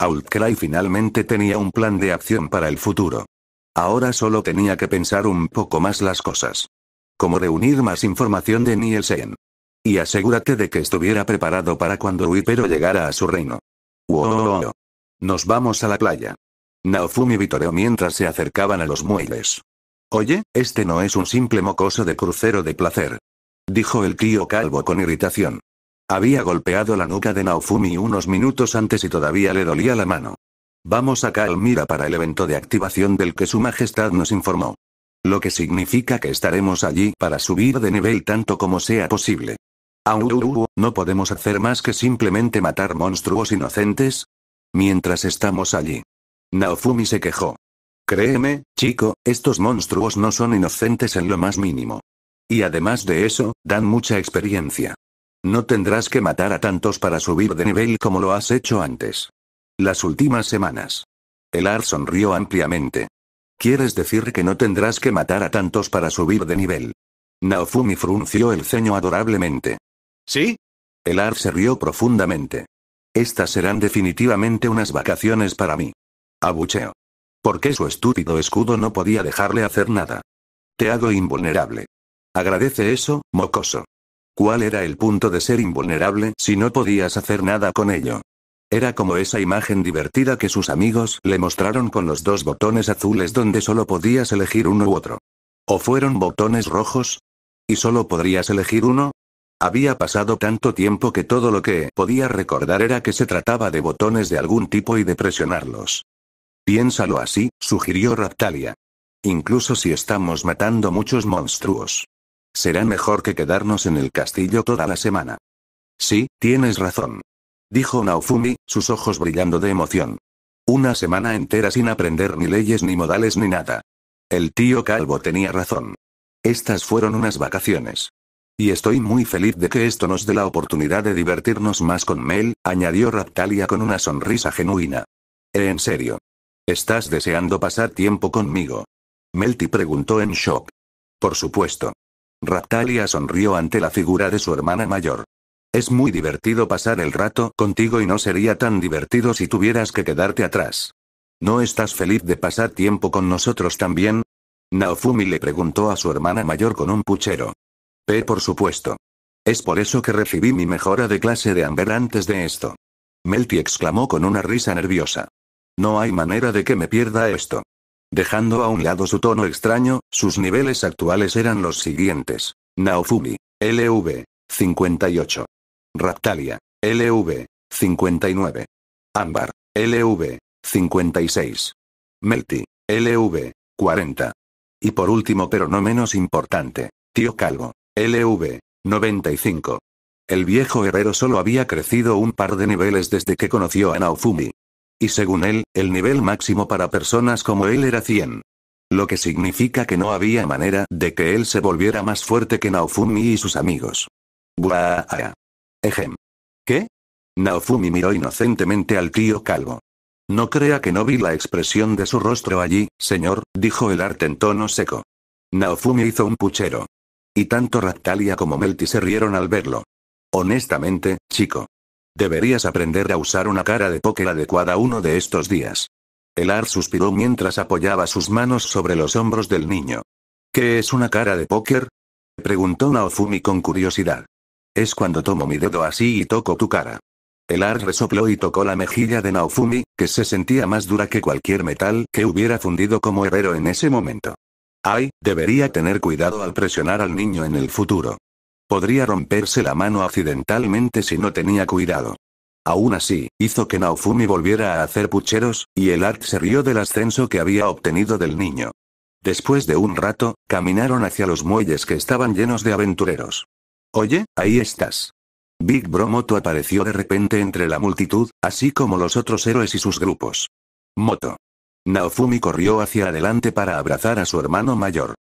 Outcry finalmente tenía un plan de acción para el futuro. Ahora solo tenía que pensar un poco más las cosas. Como reunir más información de Nielsen. Y asegúrate de que estuviera preparado para cuando Wipero llegara a su reino. ¡Wow! Nos vamos a la playa. Naofumi vitoreó mientras se acercaban a los muelles. Oye, este no es un simple mocoso de crucero de placer. Dijo el tío calvo con irritación. Había golpeado la nuca de Naofumi unos minutos antes y todavía le dolía la mano. Vamos a Calmira para el evento de activación del que Su Majestad nos informó. Lo que significa que estaremos allí para subir de nivel tanto como sea posible. Aururu, no podemos hacer más que simplemente matar monstruos inocentes. Mientras estamos allí. Naofumi se quejó. Créeme, chico, estos monstruos no son inocentes en lo más mínimo. Y además de eso, dan mucha experiencia. No tendrás que matar a tantos para subir de nivel como lo has hecho antes. Las últimas semanas. El Ar sonrió ampliamente. ¿Quieres decir que no tendrás que matar a tantos para subir de nivel? Naofumi frunció el ceño adorablemente. ¿Sí? El Ar se rió profundamente. Estas serán definitivamente unas vacaciones para mí. Abucheo. ¿Por qué su estúpido escudo no podía dejarle hacer nada? Te hago invulnerable. Agradece eso, mocoso. ¿Cuál era el punto de ser invulnerable si no podías hacer nada con ello? Era como esa imagen divertida que sus amigos le mostraron con los dos botones azules donde solo podías elegir uno u otro. ¿O fueron botones rojos? ¿Y solo podrías elegir uno? Había pasado tanto tiempo que todo lo que podía recordar era que se trataba de botones de algún tipo y de presionarlos. Piénsalo así, sugirió Raptalia. Incluso si estamos matando muchos monstruos. Será mejor que quedarnos en el castillo toda la semana. Sí, tienes razón dijo Naofumi, sus ojos brillando de emoción. Una semana entera sin aprender ni leyes ni modales ni nada. El tío Calvo tenía razón. Estas fueron unas vacaciones. Y estoy muy feliz de que esto nos dé la oportunidad de divertirnos más con Mel, añadió Raptalia con una sonrisa genuina. en serio. ¿Estás deseando pasar tiempo conmigo? Melty preguntó en shock. Por supuesto. Raptalia sonrió ante la figura de su hermana mayor. Es muy divertido pasar el rato contigo y no sería tan divertido si tuvieras que quedarte atrás. ¿No estás feliz de pasar tiempo con nosotros también? Naofumi le preguntó a su hermana mayor con un puchero. P. Eh, por supuesto. Es por eso que recibí mi mejora de clase de Amber antes de esto. Melty exclamó con una risa nerviosa. No hay manera de que me pierda esto. Dejando a un lado su tono extraño, sus niveles actuales eran los siguientes. Naofumi. LV. 58. Raptalia. LV. 59. Ámbar. LV. 56. Melty. LV. 40. Y por último pero no menos importante, Tío Calvo. LV. 95. El viejo herrero solo había crecido un par de niveles desde que conoció a Naofumi. Y según él, el nivel máximo para personas como él era 100. Lo que significa que no había manera de que él se volviera más fuerte que Naofumi y sus amigos. Ah, ah. Ejem. ¿Qué? Naofumi miró inocentemente al tío calvo. No crea que no vi la expresión de su rostro allí, señor, dijo el arte en tono seco. Naofumi hizo un puchero. Y tanto Raptalia como Melty se rieron al verlo. Honestamente, chico. Deberías aprender a usar una cara de póker adecuada uno de estos días. El Ar suspiró mientras apoyaba sus manos sobre los hombros del niño. ¿Qué es una cara de póker? preguntó Naofumi con curiosidad. Es cuando tomo mi dedo así y toco tu cara. El art resopló y tocó la mejilla de Naofumi, que se sentía más dura que cualquier metal que hubiera fundido como herrero en ese momento. Ay, debería tener cuidado al presionar al niño en el futuro. Podría romperse la mano accidentalmente si no tenía cuidado. Aún así, hizo que Naofumi volviera a hacer pucheros, y el Art se rió del ascenso que había obtenido del niño. Después de un rato, caminaron hacia los muelles que estaban llenos de aventureros. Oye, ahí estás. Big Bro Moto apareció de repente entre la multitud, así como los otros héroes y sus grupos. Moto. Naofumi corrió hacia adelante para abrazar a su hermano mayor.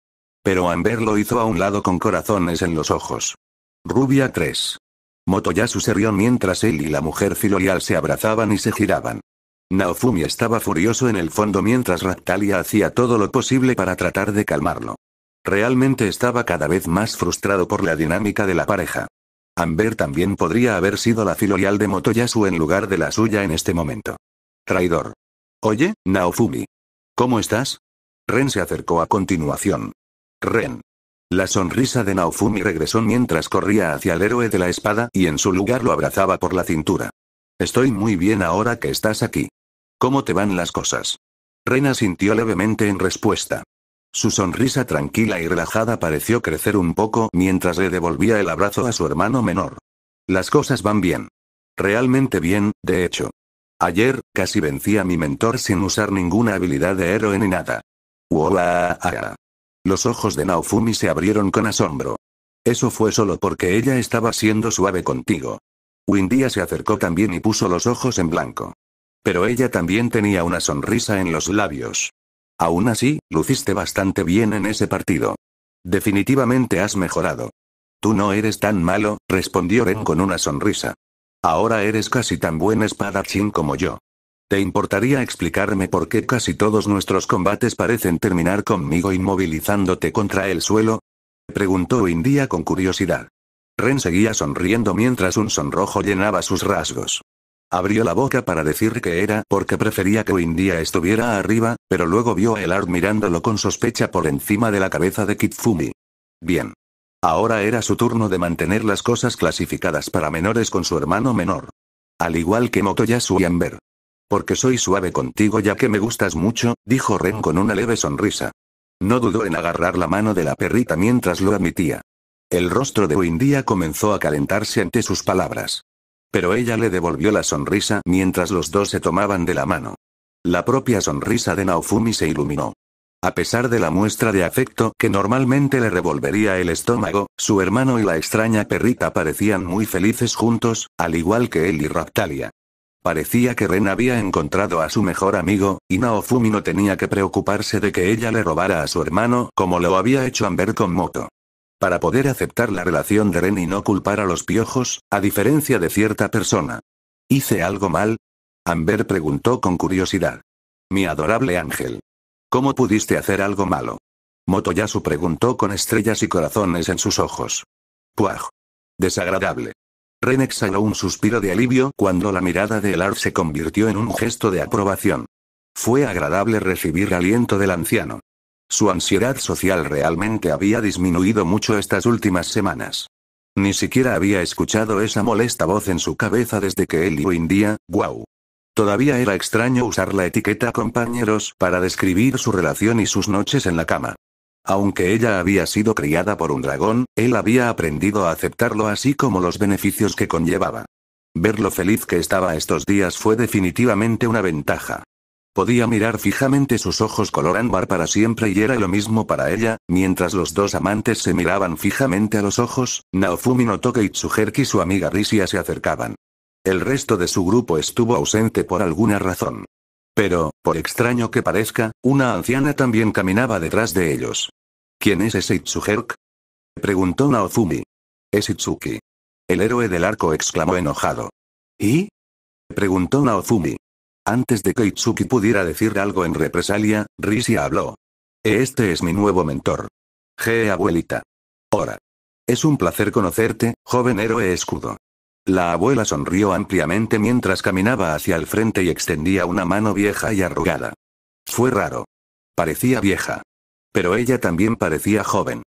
Pero Amber lo hizo a un lado con corazones en los ojos. Rubia 3. Motoyasu se rió mientras él y la mujer filorial se abrazaban y se giraban. Naofumi estaba furioso en el fondo mientras Raptalia hacía todo lo posible para tratar de calmarlo. Realmente estaba cada vez más frustrado por la dinámica de la pareja. Amber también podría haber sido la filial de Motoyasu en lugar de la suya en este momento. Traidor. Oye, Naofumi. ¿Cómo estás? Ren se acercó a continuación. Ren. La sonrisa de Naofumi regresó mientras corría hacia el héroe de la espada y en su lugar lo abrazaba por la cintura. Estoy muy bien ahora que estás aquí. ¿Cómo te van las cosas? Ren asintió levemente en respuesta. Su sonrisa tranquila y relajada pareció crecer un poco mientras le devolvía el abrazo a su hermano menor. Las cosas van bien. Realmente bien, de hecho. Ayer, casi vencí a mi mentor sin usar ninguna habilidad de héroe ni nada. ¡Wow! Ah, ah. Los ojos de Naofumi se abrieron con asombro. Eso fue solo porque ella estaba siendo suave contigo. Windia se acercó también y puso los ojos en blanco. Pero ella también tenía una sonrisa en los labios. Aún así, luciste bastante bien en ese partido. Definitivamente has mejorado. Tú no eres tan malo, respondió Ren con una sonrisa. Ahora eres casi tan buen espadachín como yo. ¿Te importaría explicarme por qué casi todos nuestros combates parecen terminar conmigo inmovilizándote contra el suelo? Preguntó India con curiosidad. Ren seguía sonriendo mientras un sonrojo llenaba sus rasgos. Abrió la boca para decir que era porque prefería que Windia estuviera arriba, pero luego vio a Elard mirándolo con sospecha por encima de la cabeza de Kitfumi. Bien. Ahora era su turno de mantener las cosas clasificadas para menores con su hermano menor. Al igual que Motoyasu y Amber. Porque soy suave contigo ya que me gustas mucho, dijo Ren con una leve sonrisa. No dudó en agarrar la mano de la perrita mientras lo admitía. El rostro de Windy comenzó a calentarse ante sus palabras. Pero ella le devolvió la sonrisa mientras los dos se tomaban de la mano. La propia sonrisa de Naofumi se iluminó. A pesar de la muestra de afecto que normalmente le revolvería el estómago, su hermano y la extraña perrita parecían muy felices juntos, al igual que él y Raptalia. Parecía que Ren había encontrado a su mejor amigo, y Naofumi no tenía que preocuparse de que ella le robara a su hermano como lo había hecho Amber con Moto para poder aceptar la relación de Ren y no culpar a los piojos, a diferencia de cierta persona. ¿Hice algo mal? Amber preguntó con curiosidad. Mi adorable ángel. ¿Cómo pudiste hacer algo malo? Motoyasu preguntó con estrellas y corazones en sus ojos. Puaj. Desagradable. Ren exhaló un suspiro de alivio cuando la mirada de Elar se convirtió en un gesto de aprobación. Fue agradable recibir aliento del anciano. Su ansiedad social realmente había disminuido mucho estas últimas semanas. Ni siquiera había escuchado esa molesta voz en su cabeza desde que él y India, wow. Todavía era extraño usar la etiqueta compañeros para describir su relación y sus noches en la cama. Aunque ella había sido criada por un dragón, él había aprendido a aceptarlo así como los beneficios que conllevaba. Ver lo feliz que estaba estos días fue definitivamente una ventaja. Podía mirar fijamente sus ojos color ámbar para siempre y era lo mismo para ella, mientras los dos amantes se miraban fijamente a los ojos, Naofumi notó que Itsuherki y su amiga Risia se acercaban. El resto de su grupo estuvo ausente por alguna razón. Pero, por extraño que parezca, una anciana también caminaba detrás de ellos. ¿Quién es ese Itsuherk? Preguntó Naofumi. Es Itsuki. El héroe del arco exclamó enojado. ¿Y? Preguntó Naofumi. Antes de que Itsuki pudiera decir algo en represalia, Rishi habló. Este es mi nuevo mentor. Je, Abuelita. Ora. Es un placer conocerte, joven héroe escudo. La abuela sonrió ampliamente mientras caminaba hacia el frente y extendía una mano vieja y arrugada. Fue raro. Parecía vieja. Pero ella también parecía joven.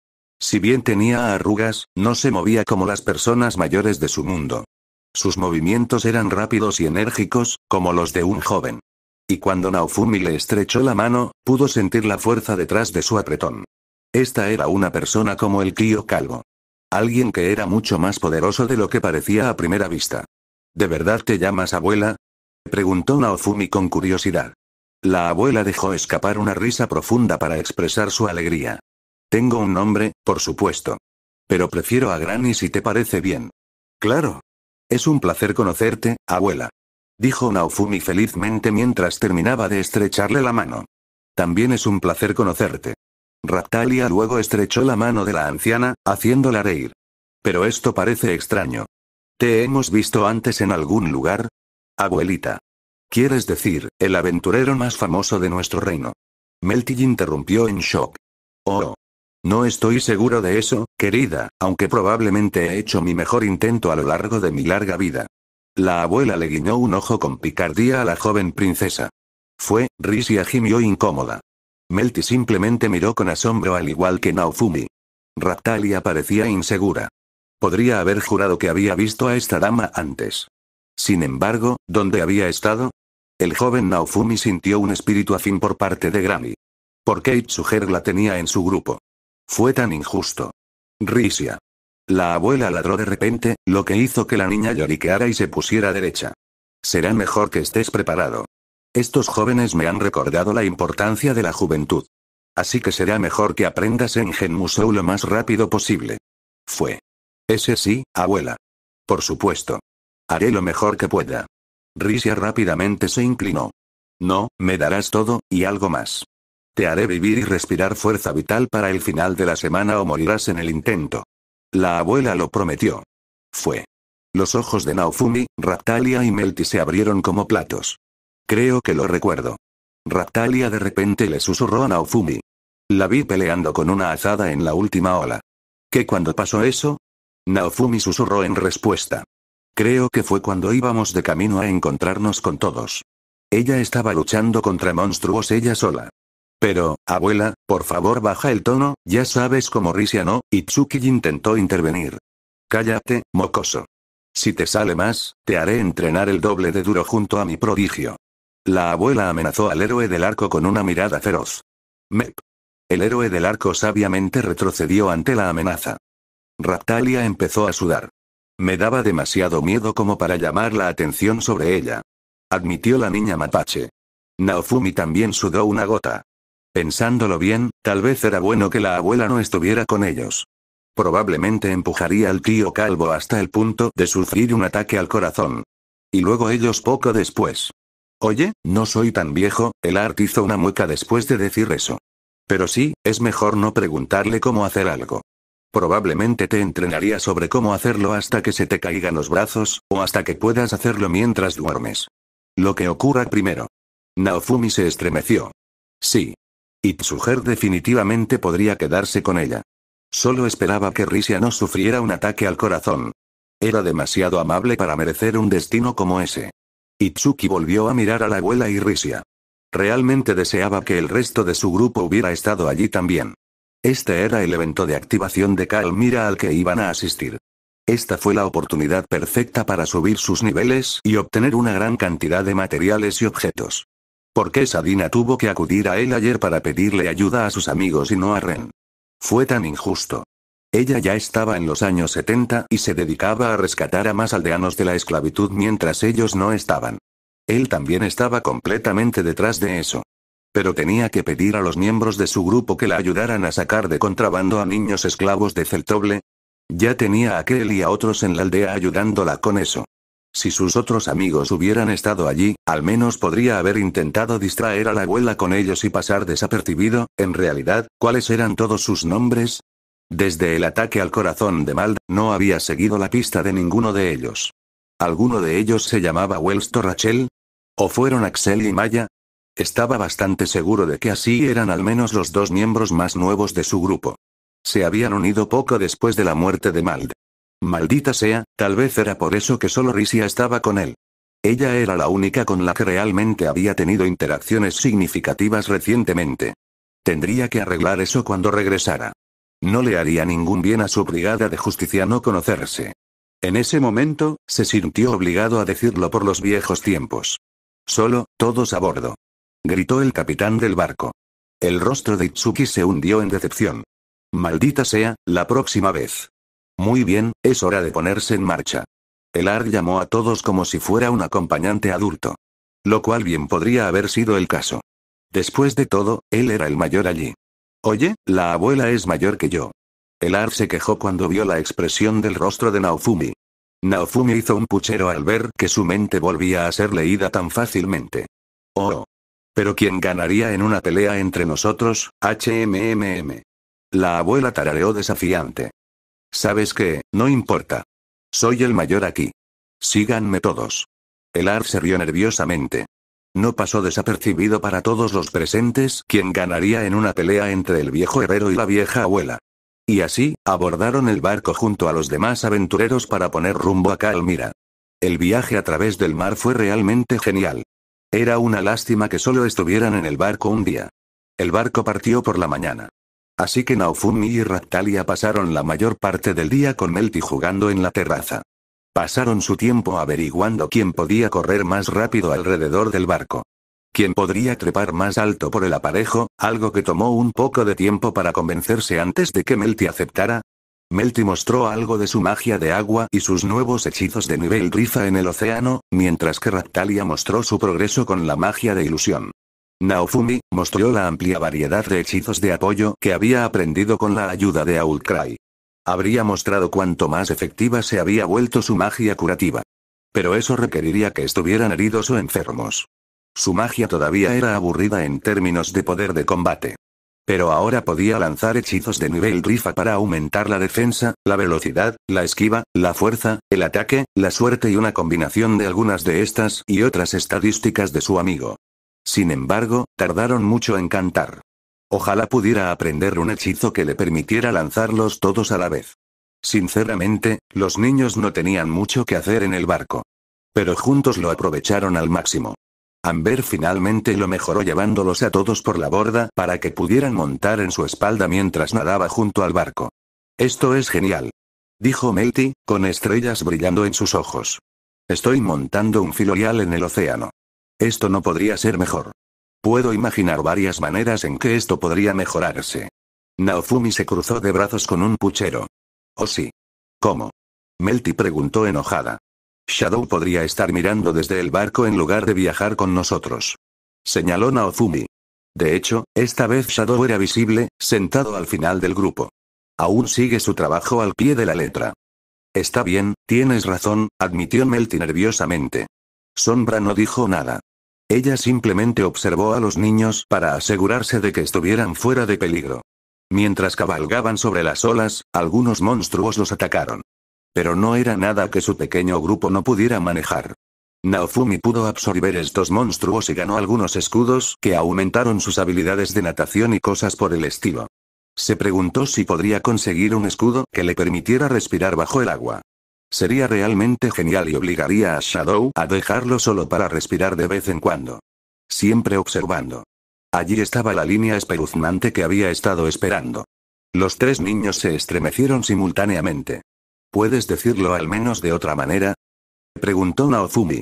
Si bien tenía arrugas, no se movía como las personas mayores de su mundo. Sus movimientos eran rápidos y enérgicos, como los de un joven. Y cuando Naofumi le estrechó la mano, pudo sentir la fuerza detrás de su apretón. Esta era una persona como el tío Calvo. Alguien que era mucho más poderoso de lo que parecía a primera vista. ¿De verdad te llamas abuela? preguntó Naofumi con curiosidad. La abuela dejó escapar una risa profunda para expresar su alegría. Tengo un nombre, por supuesto. Pero prefiero a Granny si te parece bien. Claro, es un placer conocerte, abuela. Dijo Naofumi felizmente mientras terminaba de estrecharle la mano. También es un placer conocerte. Raptalia luego estrechó la mano de la anciana, haciéndola reír. Pero esto parece extraño. ¿Te hemos visto antes en algún lugar? Abuelita. Quieres decir, el aventurero más famoso de nuestro reino. Melty interrumpió en shock. Oh. No estoy seguro de eso, querida, aunque probablemente he hecho mi mejor intento a lo largo de mi larga vida. La abuela le guiñó un ojo con picardía a la joven princesa. Fue, Risia gimió incómoda. Melty simplemente miró con asombro al igual que Naofumi. Raptalia parecía insegura. Podría haber jurado que había visto a esta dama antes. Sin embargo, ¿dónde había estado? El joven Naofumi sintió un espíritu afín por parte de Grammy. Porque qué Itsuger la tenía en su grupo? Fue tan injusto. Risia. La abuela ladró de repente, lo que hizo que la niña lloriqueara y se pusiera derecha. Será mejor que estés preparado. Estos jóvenes me han recordado la importancia de la juventud. Así que será mejor que aprendas en Genmusou lo más rápido posible. Fue. Ese sí, abuela. Por supuesto. Haré lo mejor que pueda. Risia rápidamente se inclinó. No, me darás todo, y algo más. Te haré vivir y respirar fuerza vital para el final de la semana o morirás en el intento. La abuela lo prometió. Fue. Los ojos de Naofumi, Raptalia y Melty se abrieron como platos. Creo que lo recuerdo. Raptalia de repente le susurró a Naofumi. La vi peleando con una azada en la última ola. ¿Qué cuando pasó eso? Naofumi susurró en respuesta. Creo que fue cuando íbamos de camino a encontrarnos con todos. Ella estaba luchando contra monstruos ella sola. Pero, abuela, por favor baja el tono, ya sabes cómo Risia no, Itsuki intentó intervenir. Cállate, mocoso. Si te sale más, te haré entrenar el doble de duro junto a mi prodigio. La abuela amenazó al héroe del arco con una mirada feroz. Mep. El héroe del arco sabiamente retrocedió ante la amenaza. Raptalia empezó a sudar. Me daba demasiado miedo como para llamar la atención sobre ella. Admitió la niña mapache. Naofumi también sudó una gota. Pensándolo bien, tal vez era bueno que la abuela no estuviera con ellos. Probablemente empujaría al tío Calvo hasta el punto de sufrir un ataque al corazón. Y luego ellos poco después. Oye, no soy tan viejo, el Art hizo una mueca después de decir eso. Pero sí, es mejor no preguntarle cómo hacer algo. Probablemente te entrenaría sobre cómo hacerlo hasta que se te caigan los brazos, o hasta que puedas hacerlo mientras duermes. Lo que ocurra primero. Naofumi se estremeció. Sí, Itsuger definitivamente podría quedarse con ella. Solo esperaba que Risia no sufriera un ataque al corazón. Era demasiado amable para merecer un destino como ese. Itsuki volvió a mirar a la abuela y Risia. Realmente deseaba que el resto de su grupo hubiera estado allí también. Este era el evento de activación de Kalmira al que iban a asistir. Esta fue la oportunidad perfecta para subir sus niveles y obtener una gran cantidad de materiales y objetos. ¿Por qué Sadina tuvo que acudir a él ayer para pedirle ayuda a sus amigos y no a Ren? Fue tan injusto. Ella ya estaba en los años 70 y se dedicaba a rescatar a más aldeanos de la esclavitud mientras ellos no estaban. Él también estaba completamente detrás de eso. Pero tenía que pedir a los miembros de su grupo que la ayudaran a sacar de contrabando a niños esclavos de Celtoble. Ya tenía a aquel y a otros en la aldea ayudándola con eso. Si sus otros amigos hubieran estado allí, al menos podría haber intentado distraer a la abuela con ellos y pasar desapercibido, en realidad, ¿cuáles eran todos sus nombres? Desde el ataque al corazón de Mald, no había seguido la pista de ninguno de ellos. ¿Alguno de ellos se llamaba Welsto Rachel? ¿O fueron Axel y Maya? Estaba bastante seguro de que así eran al menos los dos miembros más nuevos de su grupo. Se habían unido poco después de la muerte de Mald. Maldita sea, tal vez era por eso que solo Risia estaba con él. Ella era la única con la que realmente había tenido interacciones significativas recientemente. Tendría que arreglar eso cuando regresara. No le haría ningún bien a su brigada de justicia no conocerse. En ese momento, se sintió obligado a decirlo por los viejos tiempos. Solo, todos a bordo. Gritó el capitán del barco. El rostro de Itsuki se hundió en decepción. Maldita sea, la próxima vez. Muy bien, es hora de ponerse en marcha. El Ar llamó a todos como si fuera un acompañante adulto. Lo cual bien podría haber sido el caso. Después de todo, él era el mayor allí. Oye, la abuela es mayor que yo. El Ar se quejó cuando vio la expresión del rostro de Naofumi. Naofumi hizo un puchero al ver que su mente volvía a ser leída tan fácilmente. Oh. Pero ¿quién ganaría en una pelea entre nosotros, HMMM? La abuela tarareó desafiante. Sabes que, no importa. Soy el mayor aquí. Síganme todos. El Arf se rió nerviosamente. No pasó desapercibido para todos los presentes quien ganaría en una pelea entre el viejo herrero y la vieja abuela. Y así, abordaron el barco junto a los demás aventureros para poner rumbo a Calmira. El viaje a través del mar fue realmente genial. Era una lástima que solo estuvieran en el barco un día. El barco partió por la mañana. Así que Naofumi y Raptalia pasaron la mayor parte del día con Melty jugando en la terraza. Pasaron su tiempo averiguando quién podía correr más rápido alrededor del barco. Quién podría trepar más alto por el aparejo, algo que tomó un poco de tiempo para convencerse antes de que Melty aceptara. Melty mostró algo de su magia de agua y sus nuevos hechizos de nivel rifa en el océano, mientras que Raptalia mostró su progreso con la magia de ilusión. Naofumi, mostró la amplia variedad de hechizos de apoyo que había aprendido con la ayuda de Aulcrai. Habría mostrado cuánto más efectiva se había vuelto su magia curativa. Pero eso requeriría que estuvieran heridos o enfermos. Su magia todavía era aburrida en términos de poder de combate. Pero ahora podía lanzar hechizos de nivel rifa para aumentar la defensa, la velocidad, la esquiva, la fuerza, el ataque, la suerte y una combinación de algunas de estas y otras estadísticas de su amigo. Sin embargo, tardaron mucho en cantar. Ojalá pudiera aprender un hechizo que le permitiera lanzarlos todos a la vez. Sinceramente, los niños no tenían mucho que hacer en el barco. Pero juntos lo aprovecharon al máximo. Amber finalmente lo mejoró llevándolos a todos por la borda para que pudieran montar en su espalda mientras nadaba junto al barco. Esto es genial. Dijo Melty, con estrellas brillando en sus ojos. Estoy montando un filorial en el océano. Esto no podría ser mejor. Puedo imaginar varias maneras en que esto podría mejorarse. Naofumi se cruzó de brazos con un puchero. ¿Oh sí? ¿Cómo? Melty preguntó enojada. Shadow podría estar mirando desde el barco en lugar de viajar con nosotros. Señaló Naofumi. De hecho, esta vez Shadow era visible, sentado al final del grupo. Aún sigue su trabajo al pie de la letra. Está bien, tienes razón, admitió Melty nerviosamente. Sombra no dijo nada. Ella simplemente observó a los niños para asegurarse de que estuvieran fuera de peligro. Mientras cabalgaban sobre las olas, algunos monstruos los atacaron. Pero no era nada que su pequeño grupo no pudiera manejar. Naofumi pudo absorber estos monstruos y ganó algunos escudos que aumentaron sus habilidades de natación y cosas por el estilo. Se preguntó si podría conseguir un escudo que le permitiera respirar bajo el agua. Sería realmente genial y obligaría a Shadow a dejarlo solo para respirar de vez en cuando. Siempre observando. Allí estaba la línea espeluznante que había estado esperando. Los tres niños se estremecieron simultáneamente. ¿Puedes decirlo al menos de otra manera? Preguntó Naozumi.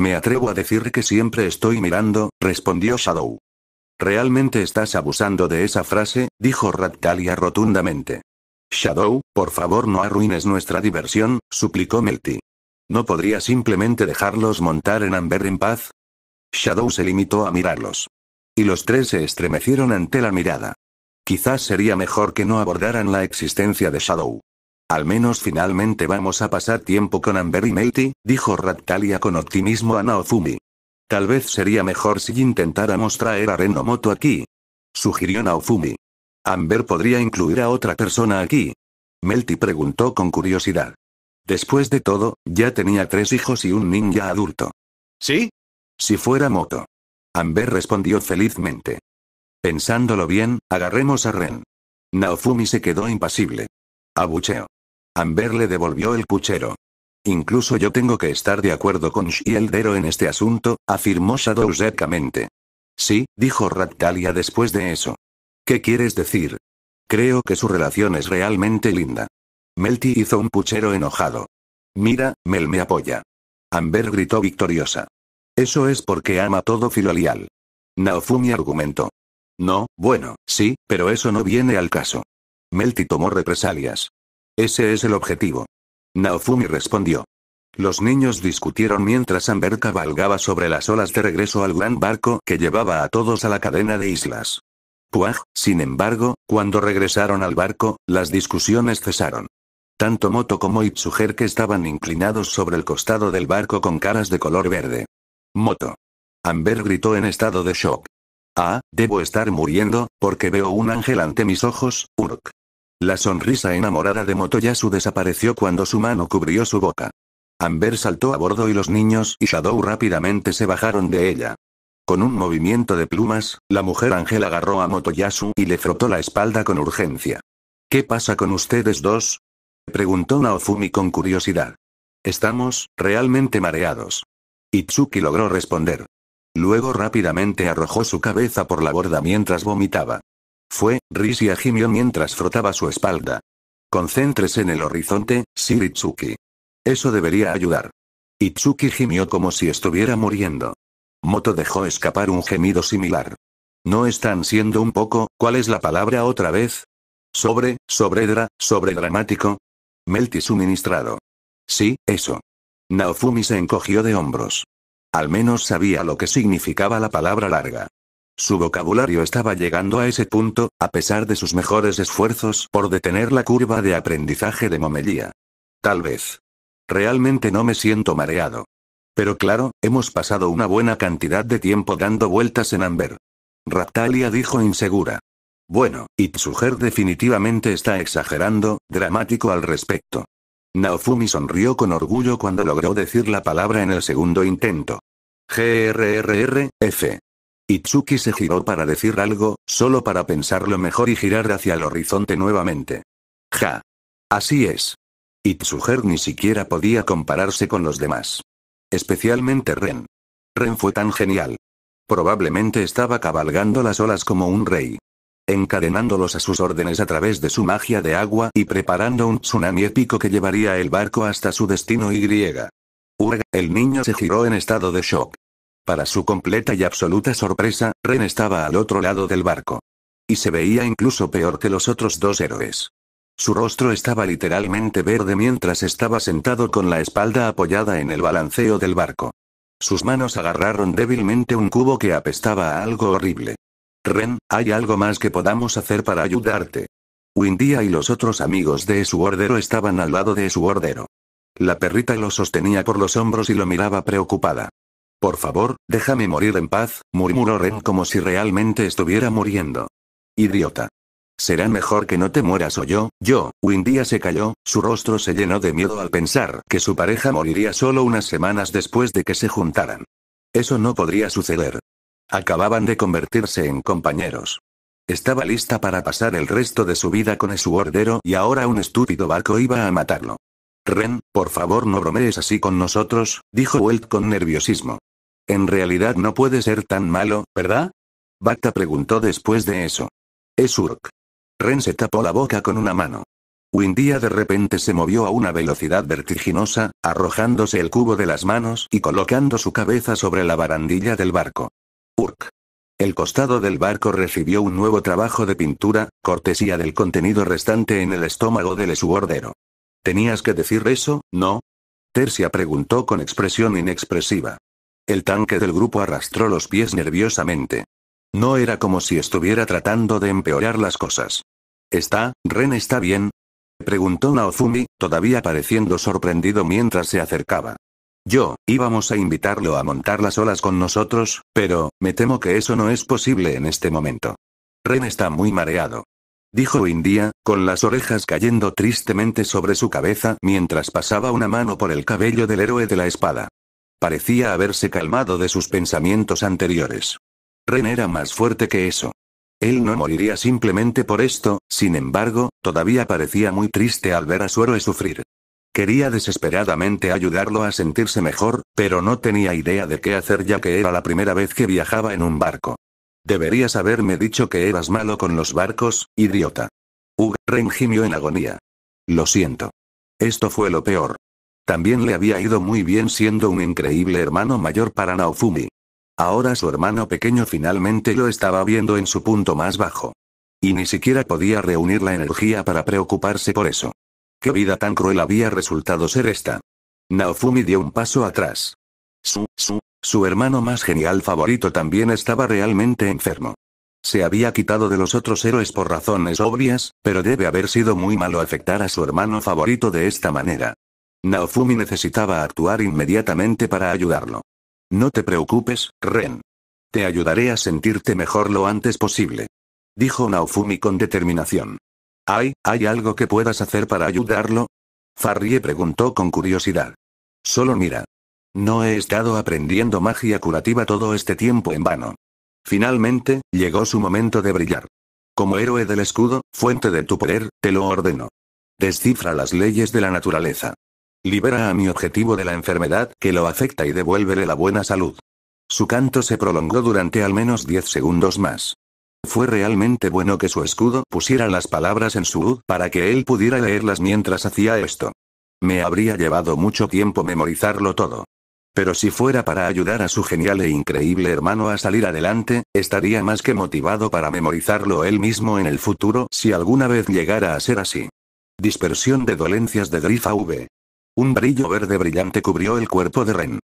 Me atrevo a decir que siempre estoy mirando, respondió Shadow. Realmente estás abusando de esa frase, dijo Raptalia rotundamente. Shadow, por favor no arruines nuestra diversión, suplicó Melty. ¿No podría simplemente dejarlos montar en Amber en paz? Shadow se limitó a mirarlos. Y los tres se estremecieron ante la mirada. Quizás sería mejor que no abordaran la existencia de Shadow. Al menos finalmente vamos a pasar tiempo con Amber y Melty, dijo Raptalia con optimismo a Naofumi. Tal vez sería mejor si intentáramos traer a Renomoto aquí. Sugirió Naofumi. Amber podría incluir a otra persona aquí. Melty preguntó con curiosidad. Después de todo, ya tenía tres hijos y un ninja adulto. ¿Sí? Si fuera Moto. Amber respondió felizmente. Pensándolo bien, agarremos a Ren. Naofumi se quedó impasible. Abucheo. Amber le devolvió el cuchero. Incluso yo tengo que estar de acuerdo con Shieldero en este asunto, afirmó Shadow secamente. Sí, dijo Raptalia después de eso. ¿Qué quieres decir? Creo que su relación es realmente linda. Melty hizo un puchero enojado. Mira, Mel me apoya. Amber gritó victoriosa. Eso es porque ama todo filolial. Naofumi argumentó. No, bueno, sí, pero eso no viene al caso. Melty tomó represalias. Ese es el objetivo. Naofumi respondió. Los niños discutieron mientras Amber cabalgaba sobre las olas de regreso al gran barco que llevaba a todos a la cadena de islas. Puag, sin embargo, cuando regresaron al barco, las discusiones cesaron. Tanto Moto como Itsuger que estaban inclinados sobre el costado del barco con caras de color verde. Moto. Amber gritó en estado de shock. Ah, debo estar muriendo, porque veo un ángel ante mis ojos, Urk. La sonrisa enamorada de Motoyasu desapareció cuando su mano cubrió su boca. Amber saltó a bordo y los niños y Shadow rápidamente se bajaron de ella. Con un movimiento de plumas, la mujer Ángel agarró a Motoyasu y le frotó la espalda con urgencia. ¿Qué pasa con ustedes dos? preguntó Naofumi con curiosidad. Estamos, realmente mareados. Itsuki logró responder. Luego rápidamente arrojó su cabeza por la borda mientras vomitaba. Fue, Risia gimió mientras frotaba su espalda. Concéntrese en el horizonte, Sir Eso debería ayudar. Itsuki gimió como si estuviera muriendo. Moto dejó escapar un gemido similar. ¿No están siendo un poco, cuál es la palabra otra vez? Sobre, sobredra, sobredramático. Melty suministrado. Sí, eso. Naofumi se encogió de hombros. Al menos sabía lo que significaba la palabra larga. Su vocabulario estaba llegando a ese punto, a pesar de sus mejores esfuerzos por detener la curva de aprendizaje de momelia. Tal vez. Realmente no me siento mareado. Pero claro, hemos pasado una buena cantidad de tiempo dando vueltas en Amber. Raptalia dijo insegura. Bueno, Itsuger definitivamente está exagerando, dramático al respecto. Naofumi sonrió con orgullo cuando logró decir la palabra en el segundo intento. G.R.R.R.F. Itsuki se giró para decir algo, solo para pensarlo mejor y girar hacia el horizonte nuevamente. Ja. Así es. Itsuger ni siquiera podía compararse con los demás. Especialmente Ren. Ren fue tan genial. Probablemente estaba cabalgando las olas como un rey. Encadenándolos a sus órdenes a través de su magia de agua y preparando un tsunami épico que llevaría el barco hasta su destino Y. Urga, el niño se giró en estado de shock. Para su completa y absoluta sorpresa, Ren estaba al otro lado del barco. Y se veía incluso peor que los otros dos héroes. Su rostro estaba literalmente verde mientras estaba sentado con la espalda apoyada en el balanceo del barco. Sus manos agarraron débilmente un cubo que apestaba a algo horrible. Ren, hay algo más que podamos hacer para ayudarte. Windia y los otros amigos de su ordero estaban al lado de su ordero. La perrita lo sostenía por los hombros y lo miraba preocupada. Por favor, déjame morir en paz, murmuró Ren como si realmente estuviera muriendo. Idiota. Será mejor que no te mueras o yo, yo, Windia se calló, su rostro se llenó de miedo al pensar que su pareja moriría solo unas semanas después de que se juntaran. Eso no podría suceder. Acababan de convertirse en compañeros. Estaba lista para pasar el resto de su vida con su hordero y ahora un estúpido barco iba a matarlo. Ren, por favor no bromees así con nosotros, dijo Welt con nerviosismo. En realidad no puede ser tan malo, ¿verdad? Bacta preguntó después de eso. Es Urk. Ren se tapó la boca con una mano. Windia de repente se movió a una velocidad vertiginosa, arrojándose el cubo de las manos y colocando su cabeza sobre la barandilla del barco. Urk. El costado del barco recibió un nuevo trabajo de pintura, cortesía del contenido restante en el estómago del esubordero. ¿Tenías que decir eso, no? Tercia preguntó con expresión inexpresiva. El tanque del grupo arrastró los pies nerviosamente. No era como si estuviera tratando de empeorar las cosas. ¿Está, Ren está bien? Preguntó Naozumi, todavía pareciendo sorprendido mientras se acercaba. Yo, íbamos a invitarlo a montar las olas con nosotros, pero, me temo que eso no es posible en este momento. Ren está muy mareado. Dijo India, con las orejas cayendo tristemente sobre su cabeza mientras pasaba una mano por el cabello del héroe de la espada. Parecía haberse calmado de sus pensamientos anteriores. Ren era más fuerte que eso. Él no moriría simplemente por esto, sin embargo, todavía parecía muy triste al ver a su héroe sufrir. Quería desesperadamente ayudarlo a sentirse mejor, pero no tenía idea de qué hacer ya que era la primera vez que viajaba en un barco. Deberías haberme dicho que eras malo con los barcos, idiota. Ugh, Ren gimió en agonía. Lo siento. Esto fue lo peor. También le había ido muy bien siendo un increíble hermano mayor para Naofumi. Ahora su hermano pequeño finalmente lo estaba viendo en su punto más bajo. Y ni siquiera podía reunir la energía para preocuparse por eso. ¿Qué vida tan cruel había resultado ser esta? Naofumi dio un paso atrás. Su, su, su hermano más genial favorito también estaba realmente enfermo. Se había quitado de los otros héroes por razones obvias, pero debe haber sido muy malo afectar a su hermano favorito de esta manera. Naofumi necesitaba actuar inmediatamente para ayudarlo. No te preocupes, Ren. Te ayudaré a sentirte mejor lo antes posible. Dijo Naofumi con determinación. ¿Hay, hay algo que puedas hacer para ayudarlo? Farrie preguntó con curiosidad. Solo mira. No he estado aprendiendo magia curativa todo este tiempo en vano. Finalmente, llegó su momento de brillar. Como héroe del escudo, fuente de tu poder, te lo ordeno. Descifra las leyes de la naturaleza. Libera a mi objetivo de la enfermedad que lo afecta y devuélvele la buena salud. Su canto se prolongó durante al menos 10 segundos más. Fue realmente bueno que su escudo pusiera las palabras en su U para que él pudiera leerlas mientras hacía esto. Me habría llevado mucho tiempo memorizarlo todo. Pero si fuera para ayudar a su genial e increíble hermano a salir adelante, estaría más que motivado para memorizarlo él mismo en el futuro si alguna vez llegara a ser así. Dispersión de dolencias de Grifa V. Un brillo verde brillante cubrió el cuerpo de Ren.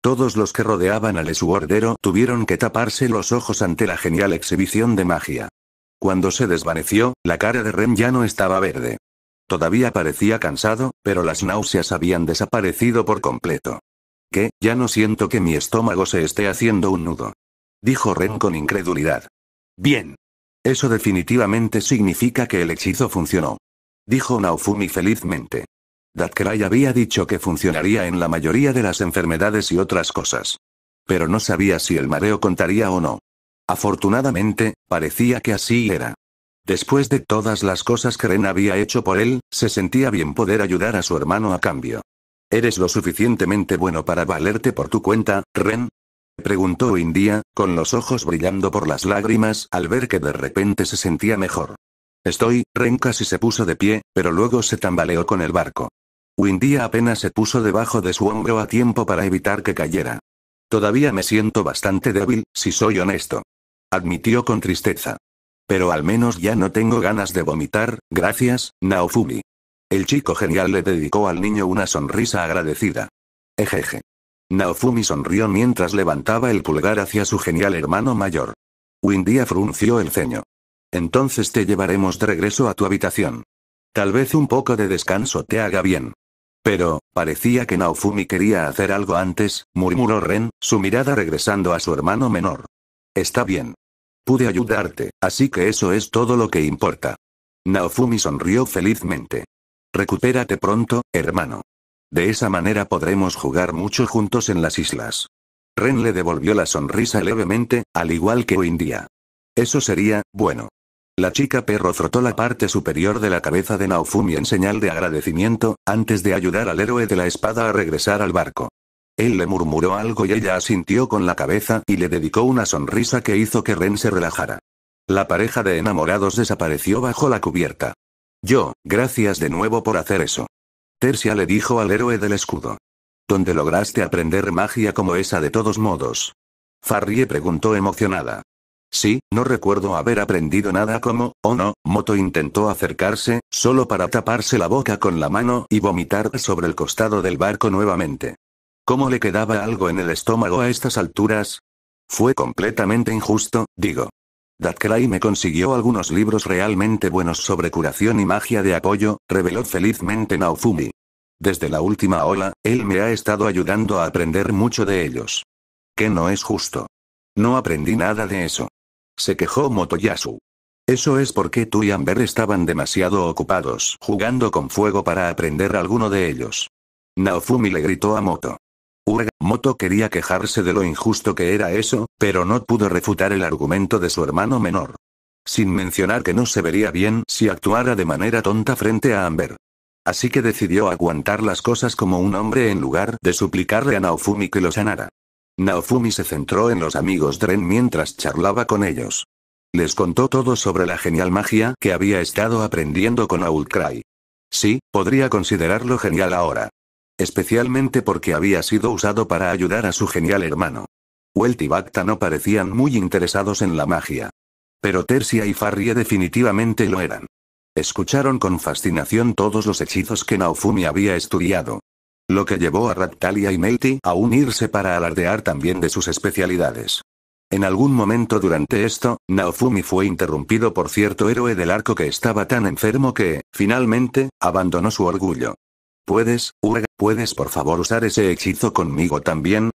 Todos los que rodeaban al esguardero tuvieron que taparse los ojos ante la genial exhibición de magia. Cuando se desvaneció, la cara de Ren ya no estaba verde. Todavía parecía cansado, pero las náuseas habían desaparecido por completo. ¿Qué, ya no siento que mi estómago se esté haciendo un nudo. Dijo Ren con incredulidad. Bien. Eso definitivamente significa que el hechizo funcionó. Dijo Naofumi felizmente. Datkeray había dicho que funcionaría en la mayoría de las enfermedades y otras cosas. Pero no sabía si el mareo contaría o no. Afortunadamente, parecía que así era. Después de todas las cosas que Ren había hecho por él, se sentía bien poder ayudar a su hermano a cambio. ¿Eres lo suficientemente bueno para valerte por tu cuenta, Ren? preguntó India, con los ojos brillando por las lágrimas al ver que de repente se sentía mejor. Estoy, Ren casi se puso de pie, pero luego se tambaleó con el barco. Windy apenas se puso debajo de su hombro a tiempo para evitar que cayera. Todavía me siento bastante débil, si soy honesto. Admitió con tristeza. Pero al menos ya no tengo ganas de vomitar, gracias, Naofumi. El chico genial le dedicó al niño una sonrisa agradecida. Ejeje. Naofumi sonrió mientras levantaba el pulgar hacia su genial hermano mayor. Windy frunció el ceño. Entonces te llevaremos de regreso a tu habitación. Tal vez un poco de descanso te haga bien. Pero, parecía que Naofumi quería hacer algo antes, murmuró Ren, su mirada regresando a su hermano menor. Está bien. Pude ayudarte, así que eso es todo lo que importa. Naofumi sonrió felizmente. Recupérate pronto, hermano. De esa manera podremos jugar mucho juntos en las islas. Ren le devolvió la sonrisa levemente, al igual que hoy en día. Eso sería, bueno. La chica perro frotó la parte superior de la cabeza de Naofumi en señal de agradecimiento, antes de ayudar al héroe de la espada a regresar al barco. Él le murmuró algo y ella asintió con la cabeza y le dedicó una sonrisa que hizo que Ren se relajara. La pareja de enamorados desapareció bajo la cubierta. Yo, gracias de nuevo por hacer eso. Tercia le dijo al héroe del escudo. ¿Dónde lograste aprender magia como esa de todos modos? Farrie preguntó emocionada. Sí, no recuerdo haber aprendido nada como, o oh no, Moto intentó acercarse, solo para taparse la boca con la mano y vomitar sobre el costado del barco nuevamente. ¿Cómo le quedaba algo en el estómago a estas alturas? Fue completamente injusto, digo. Datkrai me consiguió algunos libros realmente buenos sobre curación y magia de apoyo, reveló felizmente Naofumi. Desde la última ola, él me ha estado ayudando a aprender mucho de ellos. Que no es justo. No aprendí nada de eso se quejó Motoyasu. Eso es porque tú y Amber estaban demasiado ocupados jugando con fuego para aprender alguno de ellos. Naofumi le gritó a Moto. Urga, Moto quería quejarse de lo injusto que era eso, pero no pudo refutar el argumento de su hermano menor. Sin mencionar que no se vería bien si actuara de manera tonta frente a Amber. Así que decidió aguantar las cosas como un hombre en lugar de suplicarle a Naofumi que lo sanara. Naofumi se centró en los amigos Dren mientras charlaba con ellos. Les contó todo sobre la genial magia que había estado aprendiendo con Outcry. Sí, podría considerarlo genial ahora. Especialmente porque había sido usado para ayudar a su genial hermano. Welt y Bakta no parecían muy interesados en la magia. Pero Tersia y Farrie definitivamente lo eran. Escucharon con fascinación todos los hechizos que Naofumi había estudiado. Lo que llevó a Raptalia y Melty a unirse para alardear también de sus especialidades. En algún momento durante esto, Naofumi fue interrumpido por cierto héroe del arco que estaba tan enfermo que, finalmente, abandonó su orgullo. ¿Puedes, Urga, puedes por favor usar ese hechizo conmigo también?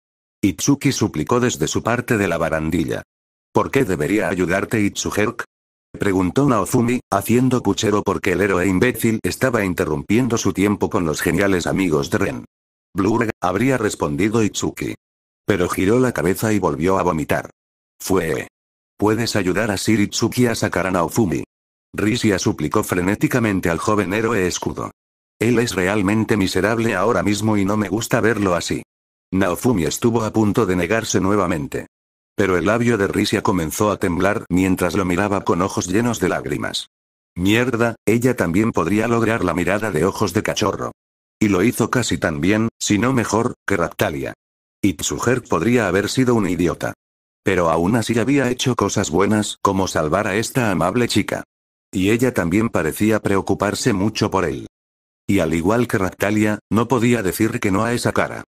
Itsuki suplicó desde su parte de la barandilla. ¿Por qué debería ayudarte Itsuherk? preguntó Naofumi, haciendo puchero porque el héroe imbécil estaba interrumpiendo su tiempo con los geniales amigos de Ren. Blurg, habría respondido Itsuki. Pero giró la cabeza y volvió a vomitar. Fue. ¿Puedes ayudar a Sir Itsuki a sacar a Naofumi? Risia suplicó frenéticamente al joven héroe escudo. Él es realmente miserable ahora mismo y no me gusta verlo así. Naofumi estuvo a punto de negarse nuevamente. Pero el labio de Risia comenzó a temblar mientras lo miraba con ojos llenos de lágrimas. Mierda, ella también podría lograr la mirada de ojos de cachorro. Y lo hizo casi tan bien, si no mejor, que Raptalia. Tsuher podría haber sido un idiota. Pero aún así había hecho cosas buenas como salvar a esta amable chica. Y ella también parecía preocuparse mucho por él. Y al igual que Raptalia, no podía decir que no a esa cara.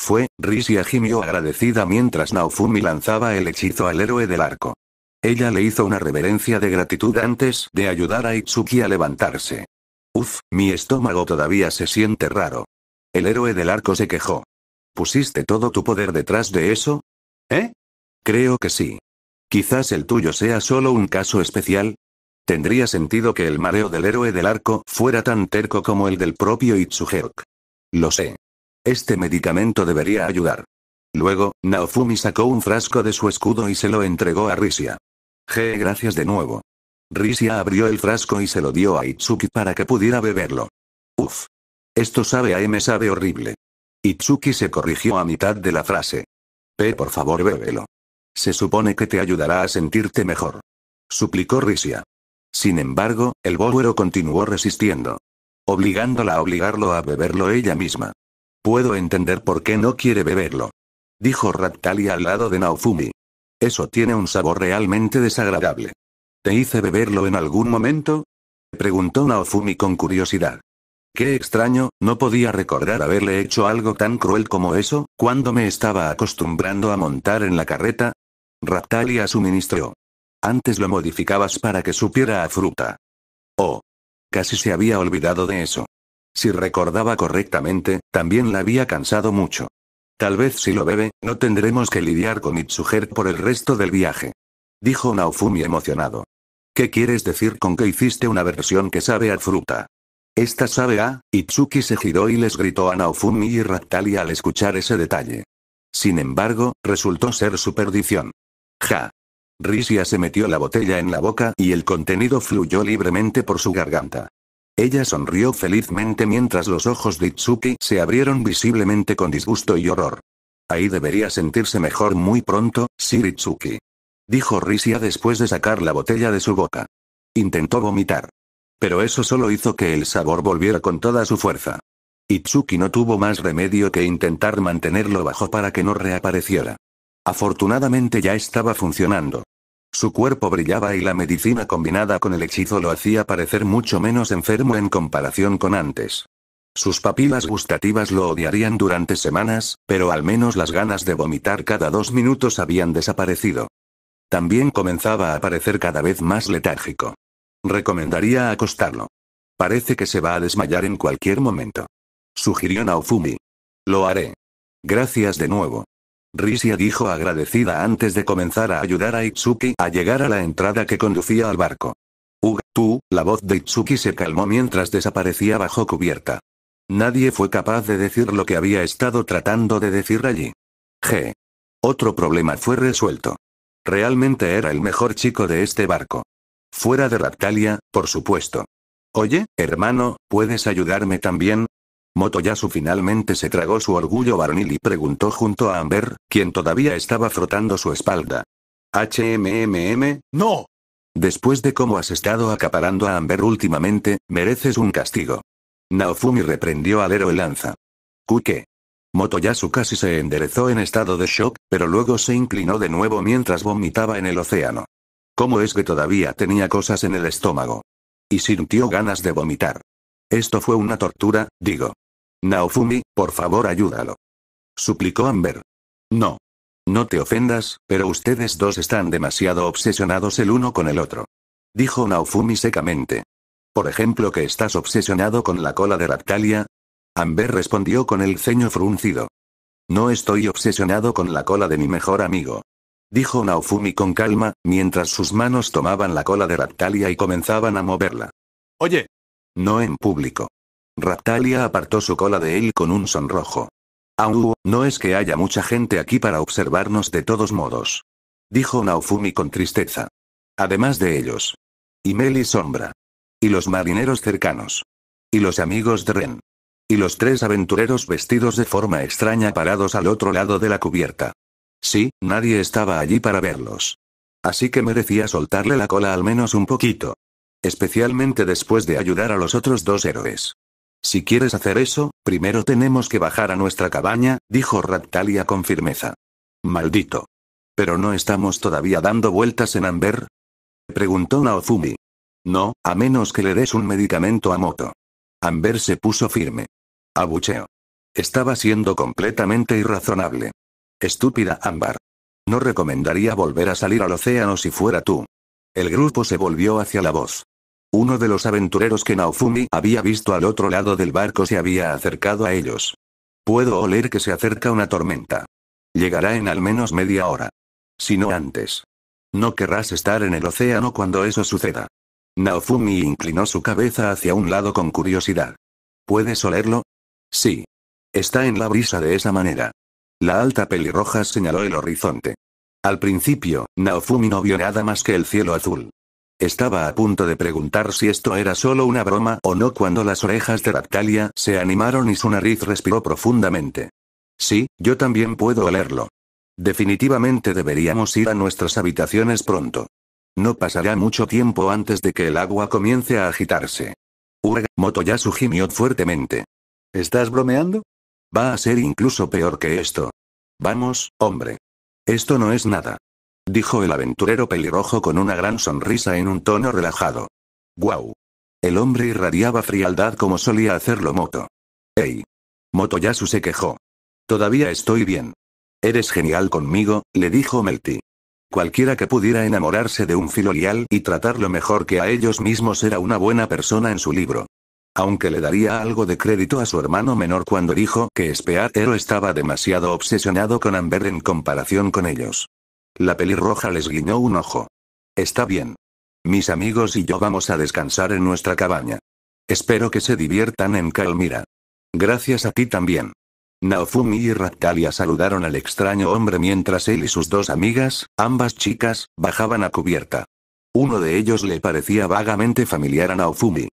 Fue, Risia gimió agradecida mientras Naofumi lanzaba el hechizo al héroe del arco. Ella le hizo una reverencia de gratitud antes de ayudar a Itsuki a levantarse. Uf, mi estómago todavía se siente raro. El héroe del arco se quejó. ¿Pusiste todo tu poder detrás de eso? ¿Eh? Creo que sí. Quizás el tuyo sea solo un caso especial. Tendría sentido que el mareo del héroe del arco fuera tan terco como el del propio Itsuheok? Lo sé. Este medicamento debería ayudar. Luego, Naofumi sacó un frasco de su escudo y se lo entregó a Risia. Je, gracias de nuevo. Risia abrió el frasco y se lo dio a Itsuki para que pudiera beberlo. Uf. Esto sabe a M sabe horrible. Itsuki se corrigió a mitad de la frase. P, por favor, bébelo. Se supone que te ayudará a sentirte mejor. Suplicó Risia. Sin embargo, el bóvero continuó resistiendo. Obligándola a obligarlo a beberlo ella misma. Puedo entender por qué no quiere beberlo. Dijo Raptalia al lado de Naofumi. Eso tiene un sabor realmente desagradable. ¿Te hice beberlo en algún momento? Preguntó Naofumi con curiosidad. Qué extraño, no podía recordar haberle hecho algo tan cruel como eso, cuando me estaba acostumbrando a montar en la carreta. Raptalia suministró. Antes lo modificabas para que supiera a fruta. Oh. Casi se había olvidado de eso. Si recordaba correctamente, también la había cansado mucho. Tal vez si lo bebe, no tendremos que lidiar con Itsuger por el resto del viaje. Dijo Naofumi emocionado. ¿Qué quieres decir con que hiciste una versión que sabe a fruta? Esta sabe a, Itsuki se giró y les gritó a Naofumi y Raptalia al escuchar ese detalle. Sin embargo, resultó ser su perdición. Ja. Risia se metió la botella en la boca y el contenido fluyó libremente por su garganta. Ella sonrió felizmente mientras los ojos de Itsuki se abrieron visiblemente con disgusto y horror. Ahí debería sentirse mejor muy pronto, Itsuki. Dijo Risia después de sacar la botella de su boca. Intentó vomitar. Pero eso solo hizo que el sabor volviera con toda su fuerza. Itsuki no tuvo más remedio que intentar mantenerlo bajo para que no reapareciera. Afortunadamente ya estaba funcionando. Su cuerpo brillaba y la medicina combinada con el hechizo lo hacía parecer mucho menos enfermo en comparación con antes. Sus papilas gustativas lo odiarían durante semanas, pero al menos las ganas de vomitar cada dos minutos habían desaparecido. También comenzaba a parecer cada vez más letárgico. Recomendaría acostarlo. Parece que se va a desmayar en cualquier momento. Sugirió Naofumi. Lo haré. Gracias de nuevo. Risia dijo agradecida antes de comenzar a ayudar a Itsuki a llegar a la entrada que conducía al barco. Uga, tú, la voz de Itsuki se calmó mientras desaparecía bajo cubierta. Nadie fue capaz de decir lo que había estado tratando de decir allí. G. Otro problema fue resuelto. Realmente era el mejor chico de este barco. Fuera de Raptalia, por supuesto. Oye, hermano, ¿puedes ayudarme también? Motoyasu finalmente se tragó su orgullo varonil y preguntó junto a Amber, quien todavía estaba frotando su espalda. HMMM, no. Después de cómo has estado acaparando a Amber últimamente, mereces un castigo. Naofumi reprendió al héroe lanza. ¿Qué? Motoyasu casi se enderezó en estado de shock, pero luego se inclinó de nuevo mientras vomitaba en el océano. ¿Cómo es que todavía tenía cosas en el estómago? Y sintió ganas de vomitar. Esto fue una tortura, digo. Naofumi, por favor ayúdalo. Suplicó Amber. No. No te ofendas, pero ustedes dos están demasiado obsesionados el uno con el otro. Dijo Naofumi secamente. Por ejemplo, que estás obsesionado con la cola de Raptalia. Amber respondió con el ceño fruncido. No estoy obsesionado con la cola de mi mejor amigo. Dijo Naofumi con calma, mientras sus manos tomaban la cola de Raptalia y comenzaban a moverla. Oye. No en público. Raptalia apartó su cola de él con un sonrojo. Au, no es que haya mucha gente aquí para observarnos de todos modos. Dijo Naofumi con tristeza. Además de ellos. Y Meli Sombra. Y los marineros cercanos. Y los amigos de Ren. Y los tres aventureros vestidos de forma extraña parados al otro lado de la cubierta. Sí, nadie estaba allí para verlos. Así que merecía soltarle la cola al menos un poquito. Especialmente después de ayudar a los otros dos héroes. Si quieres hacer eso, primero tenemos que bajar a nuestra cabaña, dijo Raptalia con firmeza. Maldito. ¿Pero no estamos todavía dando vueltas en Amber? Preguntó Naozumi. No, a menos que le des un medicamento a Moto. Amber se puso firme. Abucheo. Estaba siendo completamente irrazonable. Estúpida Ambar. No recomendaría volver a salir al océano si fuera tú. El grupo se volvió hacia la voz. Uno de los aventureros que Naofumi había visto al otro lado del barco se había acercado a ellos. Puedo oler que se acerca una tormenta. Llegará en al menos media hora. Si no antes. No querrás estar en el océano cuando eso suceda. Naofumi inclinó su cabeza hacia un lado con curiosidad. ¿Puedes olerlo? Sí. Está en la brisa de esa manera. La alta pelirroja señaló el horizonte. Al principio, Naofumi no vio nada más que el cielo azul. Estaba a punto de preguntar si esto era solo una broma o no cuando las orejas de Raptalia se animaron y su nariz respiró profundamente. Sí, yo también puedo olerlo. Definitivamente deberíamos ir a nuestras habitaciones pronto. No pasará mucho tiempo antes de que el agua comience a agitarse. Urg, Motoyasu gimió fuertemente. ¿Estás bromeando? Va a ser incluso peor que esto. Vamos, hombre. Esto no es nada dijo el aventurero pelirrojo con una gran sonrisa en un tono relajado. ¡Guau! El hombre irradiaba frialdad como solía hacerlo Moto. ¡Ey! Yasu se quejó. Todavía estoy bien. Eres genial conmigo, le dijo Melty. Cualquiera que pudiera enamorarse de un filolial y tratarlo mejor que a ellos mismos era una buena persona en su libro. Aunque le daría algo de crédito a su hermano menor cuando dijo que Hero estaba demasiado obsesionado con Amber en comparación con ellos. La pelirroja les guiñó un ojo. Está bien. Mis amigos y yo vamos a descansar en nuestra cabaña. Espero que se diviertan en Calmira. Gracias a ti también. Naofumi y Raptalia saludaron al extraño hombre mientras él y sus dos amigas, ambas chicas, bajaban a cubierta. Uno de ellos le parecía vagamente familiar a Naofumi.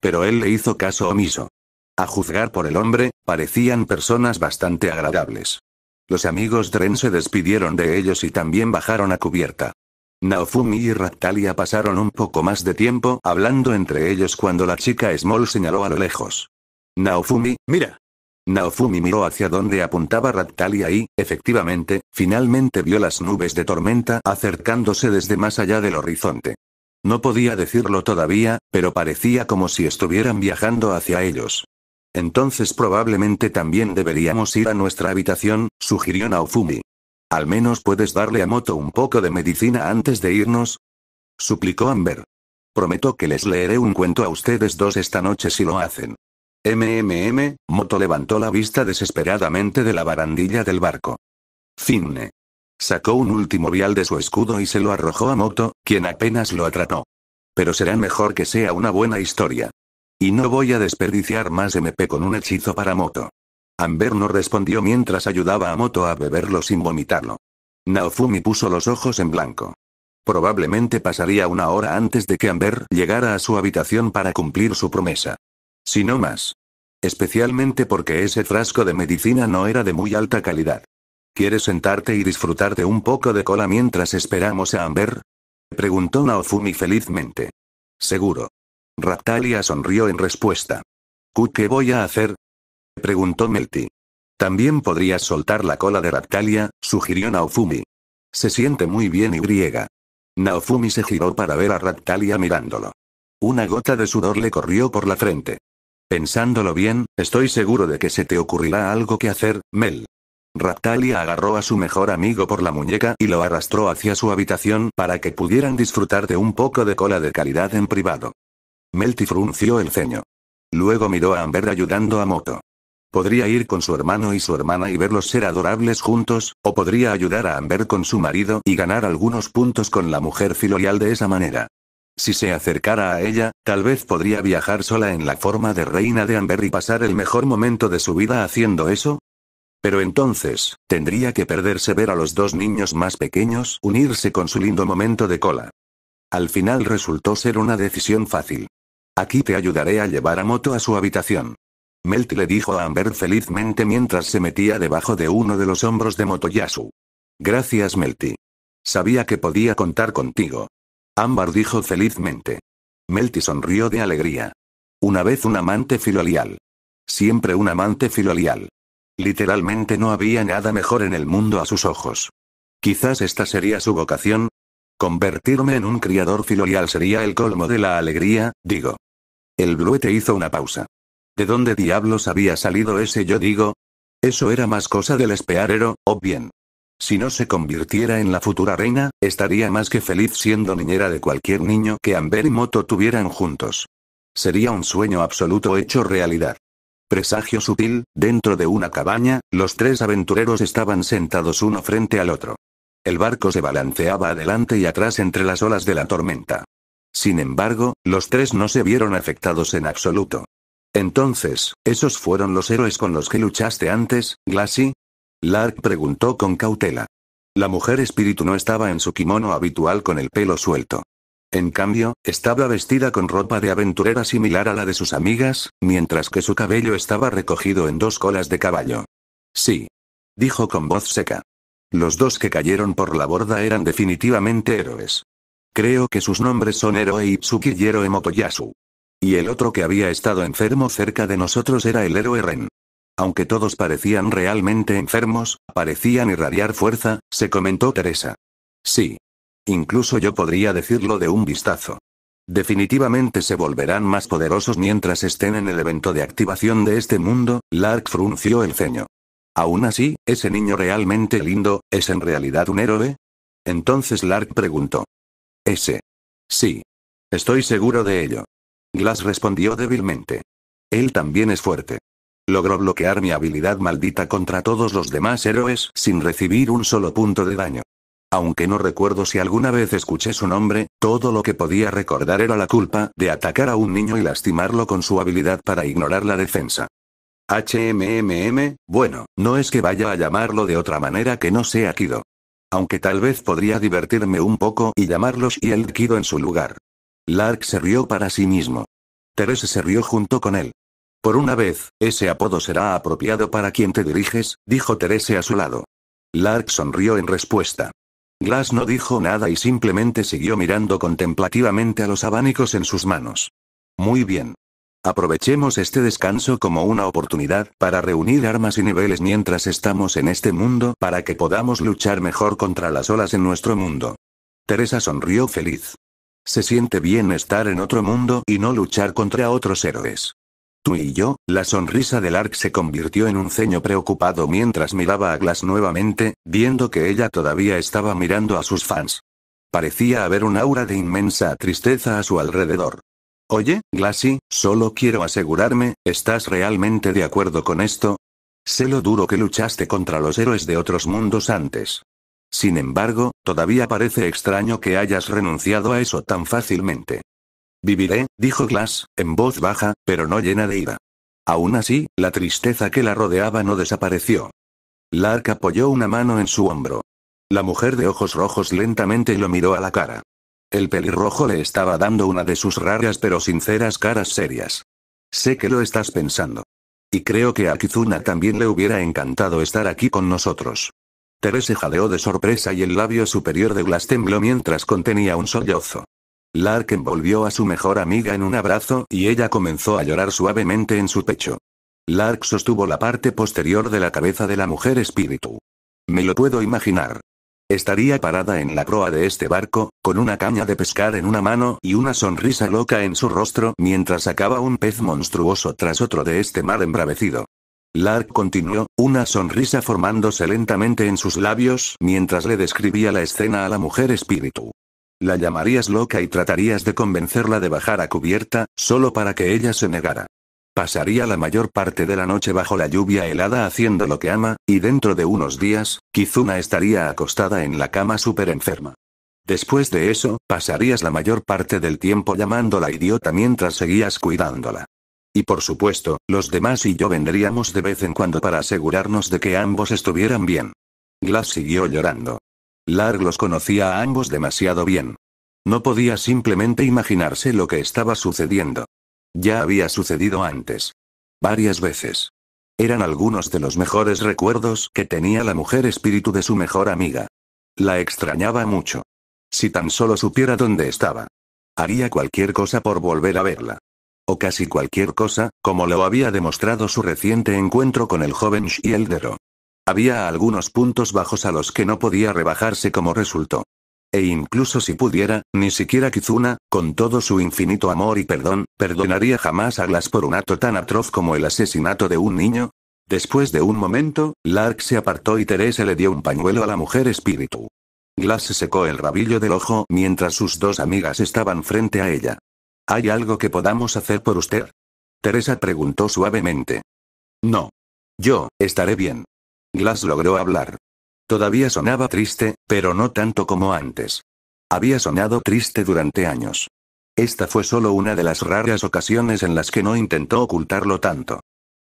Pero él le hizo caso omiso. A juzgar por el hombre, parecían personas bastante agradables. Los amigos Dren se despidieron de ellos y también bajaron a cubierta. Naofumi y Raptalia pasaron un poco más de tiempo hablando entre ellos cuando la chica Small señaló a lo lejos. Naofumi, mira. Naofumi miró hacia donde apuntaba Raptalia y, efectivamente, finalmente vio las nubes de tormenta acercándose desde más allá del horizonte. No podía decirlo todavía, pero parecía como si estuvieran viajando hacia ellos. Entonces probablemente también deberíamos ir a nuestra habitación, sugirió Naofumi. Al menos puedes darle a Moto un poco de medicina antes de irnos. Suplicó Amber. Prometo que les leeré un cuento a ustedes dos esta noche si lo hacen. MMM, Moto levantó la vista desesperadamente de la barandilla del barco. Finne. Sacó un último vial de su escudo y se lo arrojó a Moto, quien apenas lo atrapó. Pero será mejor que sea una buena historia. Y no voy a desperdiciar más MP con un hechizo para Moto. Amber no respondió mientras ayudaba a Moto a beberlo sin vomitarlo. Naofumi puso los ojos en blanco. Probablemente pasaría una hora antes de que Amber llegara a su habitación para cumplir su promesa. Si no más. Especialmente porque ese frasco de medicina no era de muy alta calidad. ¿Quieres sentarte y disfrutarte un poco de cola mientras esperamos a Amber? Preguntó Naofumi felizmente. Seguro. Raptalia sonrió en respuesta. ¿Qué voy a hacer? preguntó Melty. También podrías soltar la cola de Raptalia, sugirió Naofumi. Se siente muy bien y griega. Naofumi se giró para ver a Raptalia mirándolo. Una gota de sudor le corrió por la frente. Pensándolo bien, estoy seguro de que se te ocurrirá algo que hacer, Mel. Raptalia agarró a su mejor amigo por la muñeca y lo arrastró hacia su habitación para que pudieran disfrutar de un poco de cola de calidad en privado. Melty frunció el ceño. Luego miró a Amber ayudando a Moto. Podría ir con su hermano y su hermana y verlos ser adorables juntos, o podría ayudar a Amber con su marido y ganar algunos puntos con la mujer filorial de esa manera. Si se acercara a ella, tal vez podría viajar sola en la forma de reina de Amber y pasar el mejor momento de su vida haciendo eso. Pero entonces, tendría que perderse ver a los dos niños más pequeños unirse con su lindo momento de cola. Al final resultó ser una decisión fácil. Aquí te ayudaré a llevar a Moto a su habitación. Melty le dijo a Amber felizmente mientras se metía debajo de uno de los hombros de Motoyasu. Gracias Melty. Sabía que podía contar contigo. Ámbar dijo felizmente. Melty sonrió de alegría. Una vez un amante filolial. Siempre un amante filolial. Literalmente no había nada mejor en el mundo a sus ojos. Quizás esta sería su vocación. Convertirme en un criador filolial sería el colmo de la alegría, digo. El bluete hizo una pausa. ¿De dónde diablos había salido ese yo digo? Eso era más cosa del espearero, o bien. Si no se convirtiera en la futura reina, estaría más que feliz siendo niñera de cualquier niño que Amber y Moto tuvieran juntos. Sería un sueño absoluto hecho realidad. Presagio sutil, dentro de una cabaña, los tres aventureros estaban sentados uno frente al otro. El barco se balanceaba adelante y atrás entre las olas de la tormenta. Sin embargo, los tres no se vieron afectados en absoluto. Entonces, ¿esos fueron los héroes con los que luchaste antes, Glassy? Lark preguntó con cautela. La mujer espíritu no estaba en su kimono habitual con el pelo suelto. En cambio, estaba vestida con ropa de aventurera similar a la de sus amigas, mientras que su cabello estaba recogido en dos colas de caballo. Sí. Dijo con voz seca. Los dos que cayeron por la borda eran definitivamente héroes. Creo que sus nombres son héroe Itsuki y héroe Motoyasu. Y el otro que había estado enfermo cerca de nosotros era el héroe Ren. Aunque todos parecían realmente enfermos, parecían irradiar fuerza, se comentó Teresa. Sí. Incluso yo podría decirlo de un vistazo. Definitivamente se volverán más poderosos mientras estén en el evento de activación de este mundo, Lark frunció el ceño. Aún así, ese niño realmente lindo, ¿es en realidad un héroe? Entonces Lark preguntó. Ese. Sí. Estoy seguro de ello. Glass respondió débilmente. Él también es fuerte. Logró bloquear mi habilidad maldita contra todos los demás héroes sin recibir un solo punto de daño. Aunque no recuerdo si alguna vez escuché su nombre, todo lo que podía recordar era la culpa de atacar a un niño y lastimarlo con su habilidad para ignorar la defensa. HMMM, bueno, no es que vaya a llamarlo de otra manera que no sea Kido. Aunque tal vez podría divertirme un poco y llamarlos y el Kido en su lugar. Lark se rió para sí mismo. Teresa se rió junto con él. Por una vez, ese apodo será apropiado para quien te diriges, dijo Teresa a su lado. Lark sonrió en respuesta. Glass no dijo nada y simplemente siguió mirando contemplativamente a los abanicos en sus manos. Muy bien. Aprovechemos este descanso como una oportunidad para reunir armas y niveles mientras estamos en este mundo para que podamos luchar mejor contra las olas en nuestro mundo. Teresa sonrió feliz. Se siente bien estar en otro mundo y no luchar contra otros héroes. Tú y yo, la sonrisa de Lark se convirtió en un ceño preocupado mientras miraba a Glass nuevamente, viendo que ella todavía estaba mirando a sus fans. Parecía haber un aura de inmensa tristeza a su alrededor. Oye, Glassy, solo quiero asegurarme, ¿estás realmente de acuerdo con esto? Sé lo duro que luchaste contra los héroes de otros mundos antes. Sin embargo, todavía parece extraño que hayas renunciado a eso tan fácilmente. Viviré, dijo Glass, en voz baja, pero no llena de ira. Aún así, la tristeza que la rodeaba no desapareció. Lark apoyó una mano en su hombro. La mujer de ojos rojos lentamente lo miró a la cara. El pelirrojo le estaba dando una de sus raras pero sinceras caras serias. Sé que lo estás pensando. Y creo que a Kizuna también le hubiera encantado estar aquí con nosotros. Teresa jadeó de sorpresa y el labio superior de Glass tembló mientras contenía un sollozo. Lark envolvió a su mejor amiga en un abrazo y ella comenzó a llorar suavemente en su pecho. Lark sostuvo la parte posterior de la cabeza de la mujer espíritu. Me lo puedo imaginar. Estaría parada en la proa de este barco, con una caña de pescar en una mano y una sonrisa loca en su rostro mientras sacaba un pez monstruoso tras otro de este mar embravecido. Lark continuó, una sonrisa formándose lentamente en sus labios mientras le describía la escena a la mujer espíritu. La llamarías loca y tratarías de convencerla de bajar a cubierta, solo para que ella se negara. Pasaría la mayor parte de la noche bajo la lluvia helada haciendo lo que ama, y dentro de unos días, Kizuna estaría acostada en la cama súper enferma. Después de eso, pasarías la mayor parte del tiempo llamándola idiota mientras seguías cuidándola. Y por supuesto, los demás y yo vendríamos de vez en cuando para asegurarnos de que ambos estuvieran bien. Glass siguió llorando. Larg los conocía a ambos demasiado bien. No podía simplemente imaginarse lo que estaba sucediendo. Ya había sucedido antes. Varias veces. Eran algunos de los mejores recuerdos que tenía la mujer espíritu de su mejor amiga. La extrañaba mucho. Si tan solo supiera dónde estaba. Haría cualquier cosa por volver a verla. O casi cualquier cosa, como lo había demostrado su reciente encuentro con el joven Shieldero. Había algunos puntos bajos a los que no podía rebajarse como resultó. E incluso si pudiera, ni siquiera Kizuna, con todo su infinito amor y perdón, perdonaría jamás a Glass por un acto tan atroz como el asesinato de un niño. Después de un momento, Lark se apartó y Teresa le dio un pañuelo a la mujer espíritu. Glass secó el rabillo del ojo mientras sus dos amigas estaban frente a ella. ¿Hay algo que podamos hacer por usted? Teresa preguntó suavemente. No. Yo, estaré bien. Glass logró hablar. Todavía sonaba triste, pero no tanto como antes. Había sonado triste durante años. Esta fue solo una de las raras ocasiones en las que no intentó ocultarlo tanto.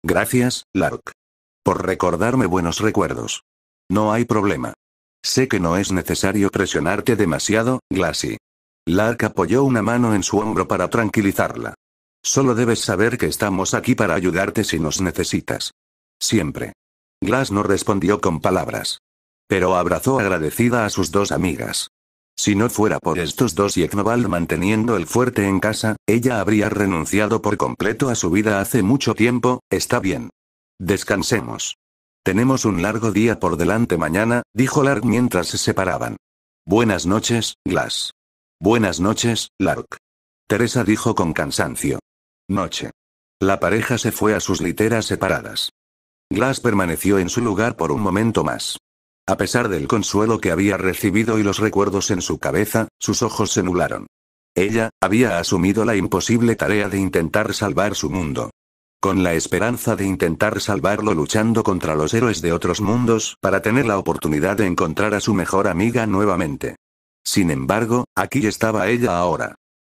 Gracias, Lark. Por recordarme buenos recuerdos. No hay problema. Sé que no es necesario presionarte demasiado, Glassy. Lark apoyó una mano en su hombro para tranquilizarla. Solo debes saber que estamos aquí para ayudarte si nos necesitas. Siempre. Glass no respondió con palabras. Pero abrazó agradecida a sus dos amigas. Si no fuera por estos dos y Eknoval manteniendo el fuerte en casa, ella habría renunciado por completo a su vida hace mucho tiempo, está bien. Descansemos. Tenemos un largo día por delante mañana, dijo Lark mientras se separaban. Buenas noches, Glass. Buenas noches, Lark. Teresa dijo con cansancio. Noche. La pareja se fue a sus literas separadas. Glass permaneció en su lugar por un momento más. A pesar del consuelo que había recibido y los recuerdos en su cabeza, sus ojos se nublaron. Ella, había asumido la imposible tarea de intentar salvar su mundo. Con la esperanza de intentar salvarlo luchando contra los héroes de otros mundos para tener la oportunidad de encontrar a su mejor amiga nuevamente. Sin embargo, aquí estaba ella ahora.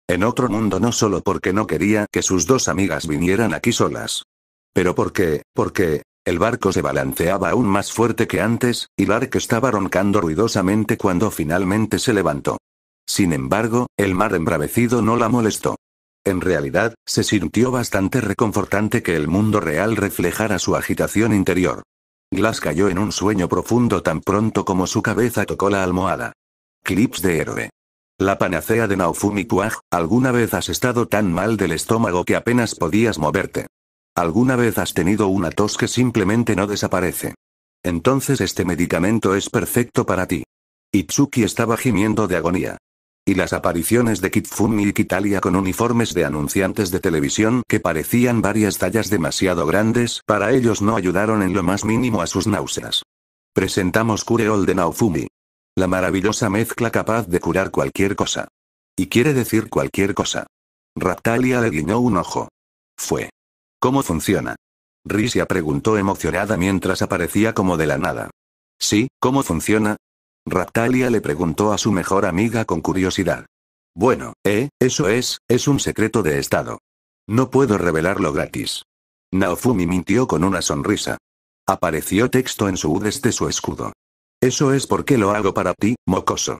En otro mundo no solo porque no quería que sus dos amigas vinieran aquí solas. Pero porque, porque, el barco se balanceaba aún más fuerte que antes, y Lark estaba roncando ruidosamente cuando finalmente se levantó. Sin embargo, el mar embravecido no la molestó. En realidad, se sintió bastante reconfortante que el mundo real reflejara su agitación interior. Glass cayó en un sueño profundo tan pronto como su cabeza tocó la almohada. Clips de héroe. La panacea de Naufumi ¿alguna vez has estado tan mal del estómago que apenas podías moverte? ¿Alguna vez has tenido una tos que simplemente no desaparece? Entonces este medicamento es perfecto para ti. Itsuki estaba gimiendo de agonía. Y las apariciones de Kitfumi y Kitalia con uniformes de anunciantes de televisión que parecían varias tallas demasiado grandes para ellos no ayudaron en lo más mínimo a sus náuseas. Presentamos Cureol de Naofumi. La maravillosa mezcla capaz de curar cualquier cosa. Y quiere decir cualquier cosa. Raptalia le guiñó un ojo. Fue. ¿Cómo funciona? Risia preguntó emocionada mientras aparecía como de la nada. Sí, ¿cómo funciona? Raptalia le preguntó a su mejor amiga con curiosidad. Bueno, eh, eso es, es un secreto de estado. No puedo revelarlo gratis. Naofumi mintió con una sonrisa. Apareció texto en su U desde su escudo. Eso es porque lo hago para ti, mocoso.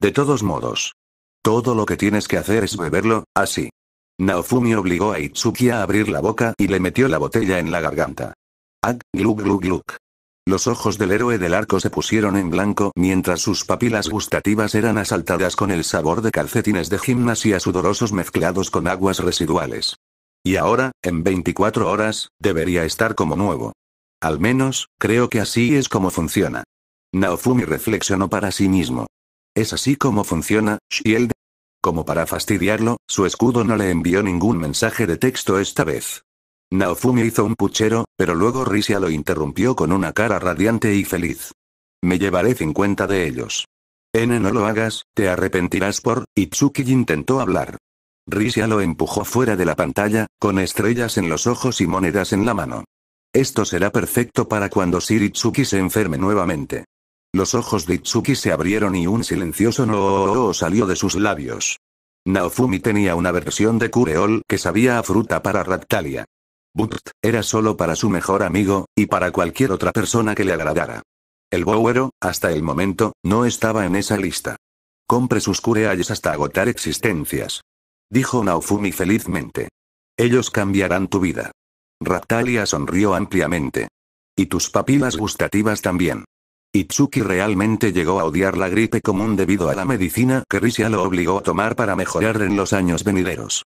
De todos modos. Todo lo que tienes que hacer es beberlo, así. Naofumi obligó a Itsuki a abrir la boca y le metió la botella en la garganta. Ag, glug glug glug. Los ojos del héroe del arco se pusieron en blanco mientras sus papilas gustativas eran asaltadas con el sabor de calcetines de gimnasia sudorosos mezclados con aguas residuales. Y ahora, en 24 horas, debería estar como nuevo. Al menos, creo que así es como funciona. Naofumi reflexionó para sí mismo. Es así como funciona, Shield, como para fastidiarlo, su escudo no le envió ningún mensaje de texto esta vez. Naofumi hizo un puchero, pero luego Risia lo interrumpió con una cara radiante y feliz. Me llevaré 50 de ellos. N no lo hagas, te arrepentirás por, Itsuki intentó hablar. Risia lo empujó fuera de la pantalla, con estrellas en los ojos y monedas en la mano. Esto será perfecto para cuando Siritsuki se enferme nuevamente. Los ojos de Itsuki se abrieron y un silencioso no salió de sus labios. Naofumi tenía una versión de Cureol que sabía a fruta para Raptalia. But, era solo para su mejor amigo, y para cualquier otra persona que le agradara. El Bowero, hasta el momento, no estaba en esa lista. Compre sus Curealles hasta agotar existencias. Dijo Naofumi felizmente. Ellos cambiarán tu vida. Raptalia sonrió ampliamente. Y tus papilas gustativas también. Itsuki realmente llegó a odiar la gripe común debido a la medicina que Risia lo obligó a tomar para mejorar en los años venideros.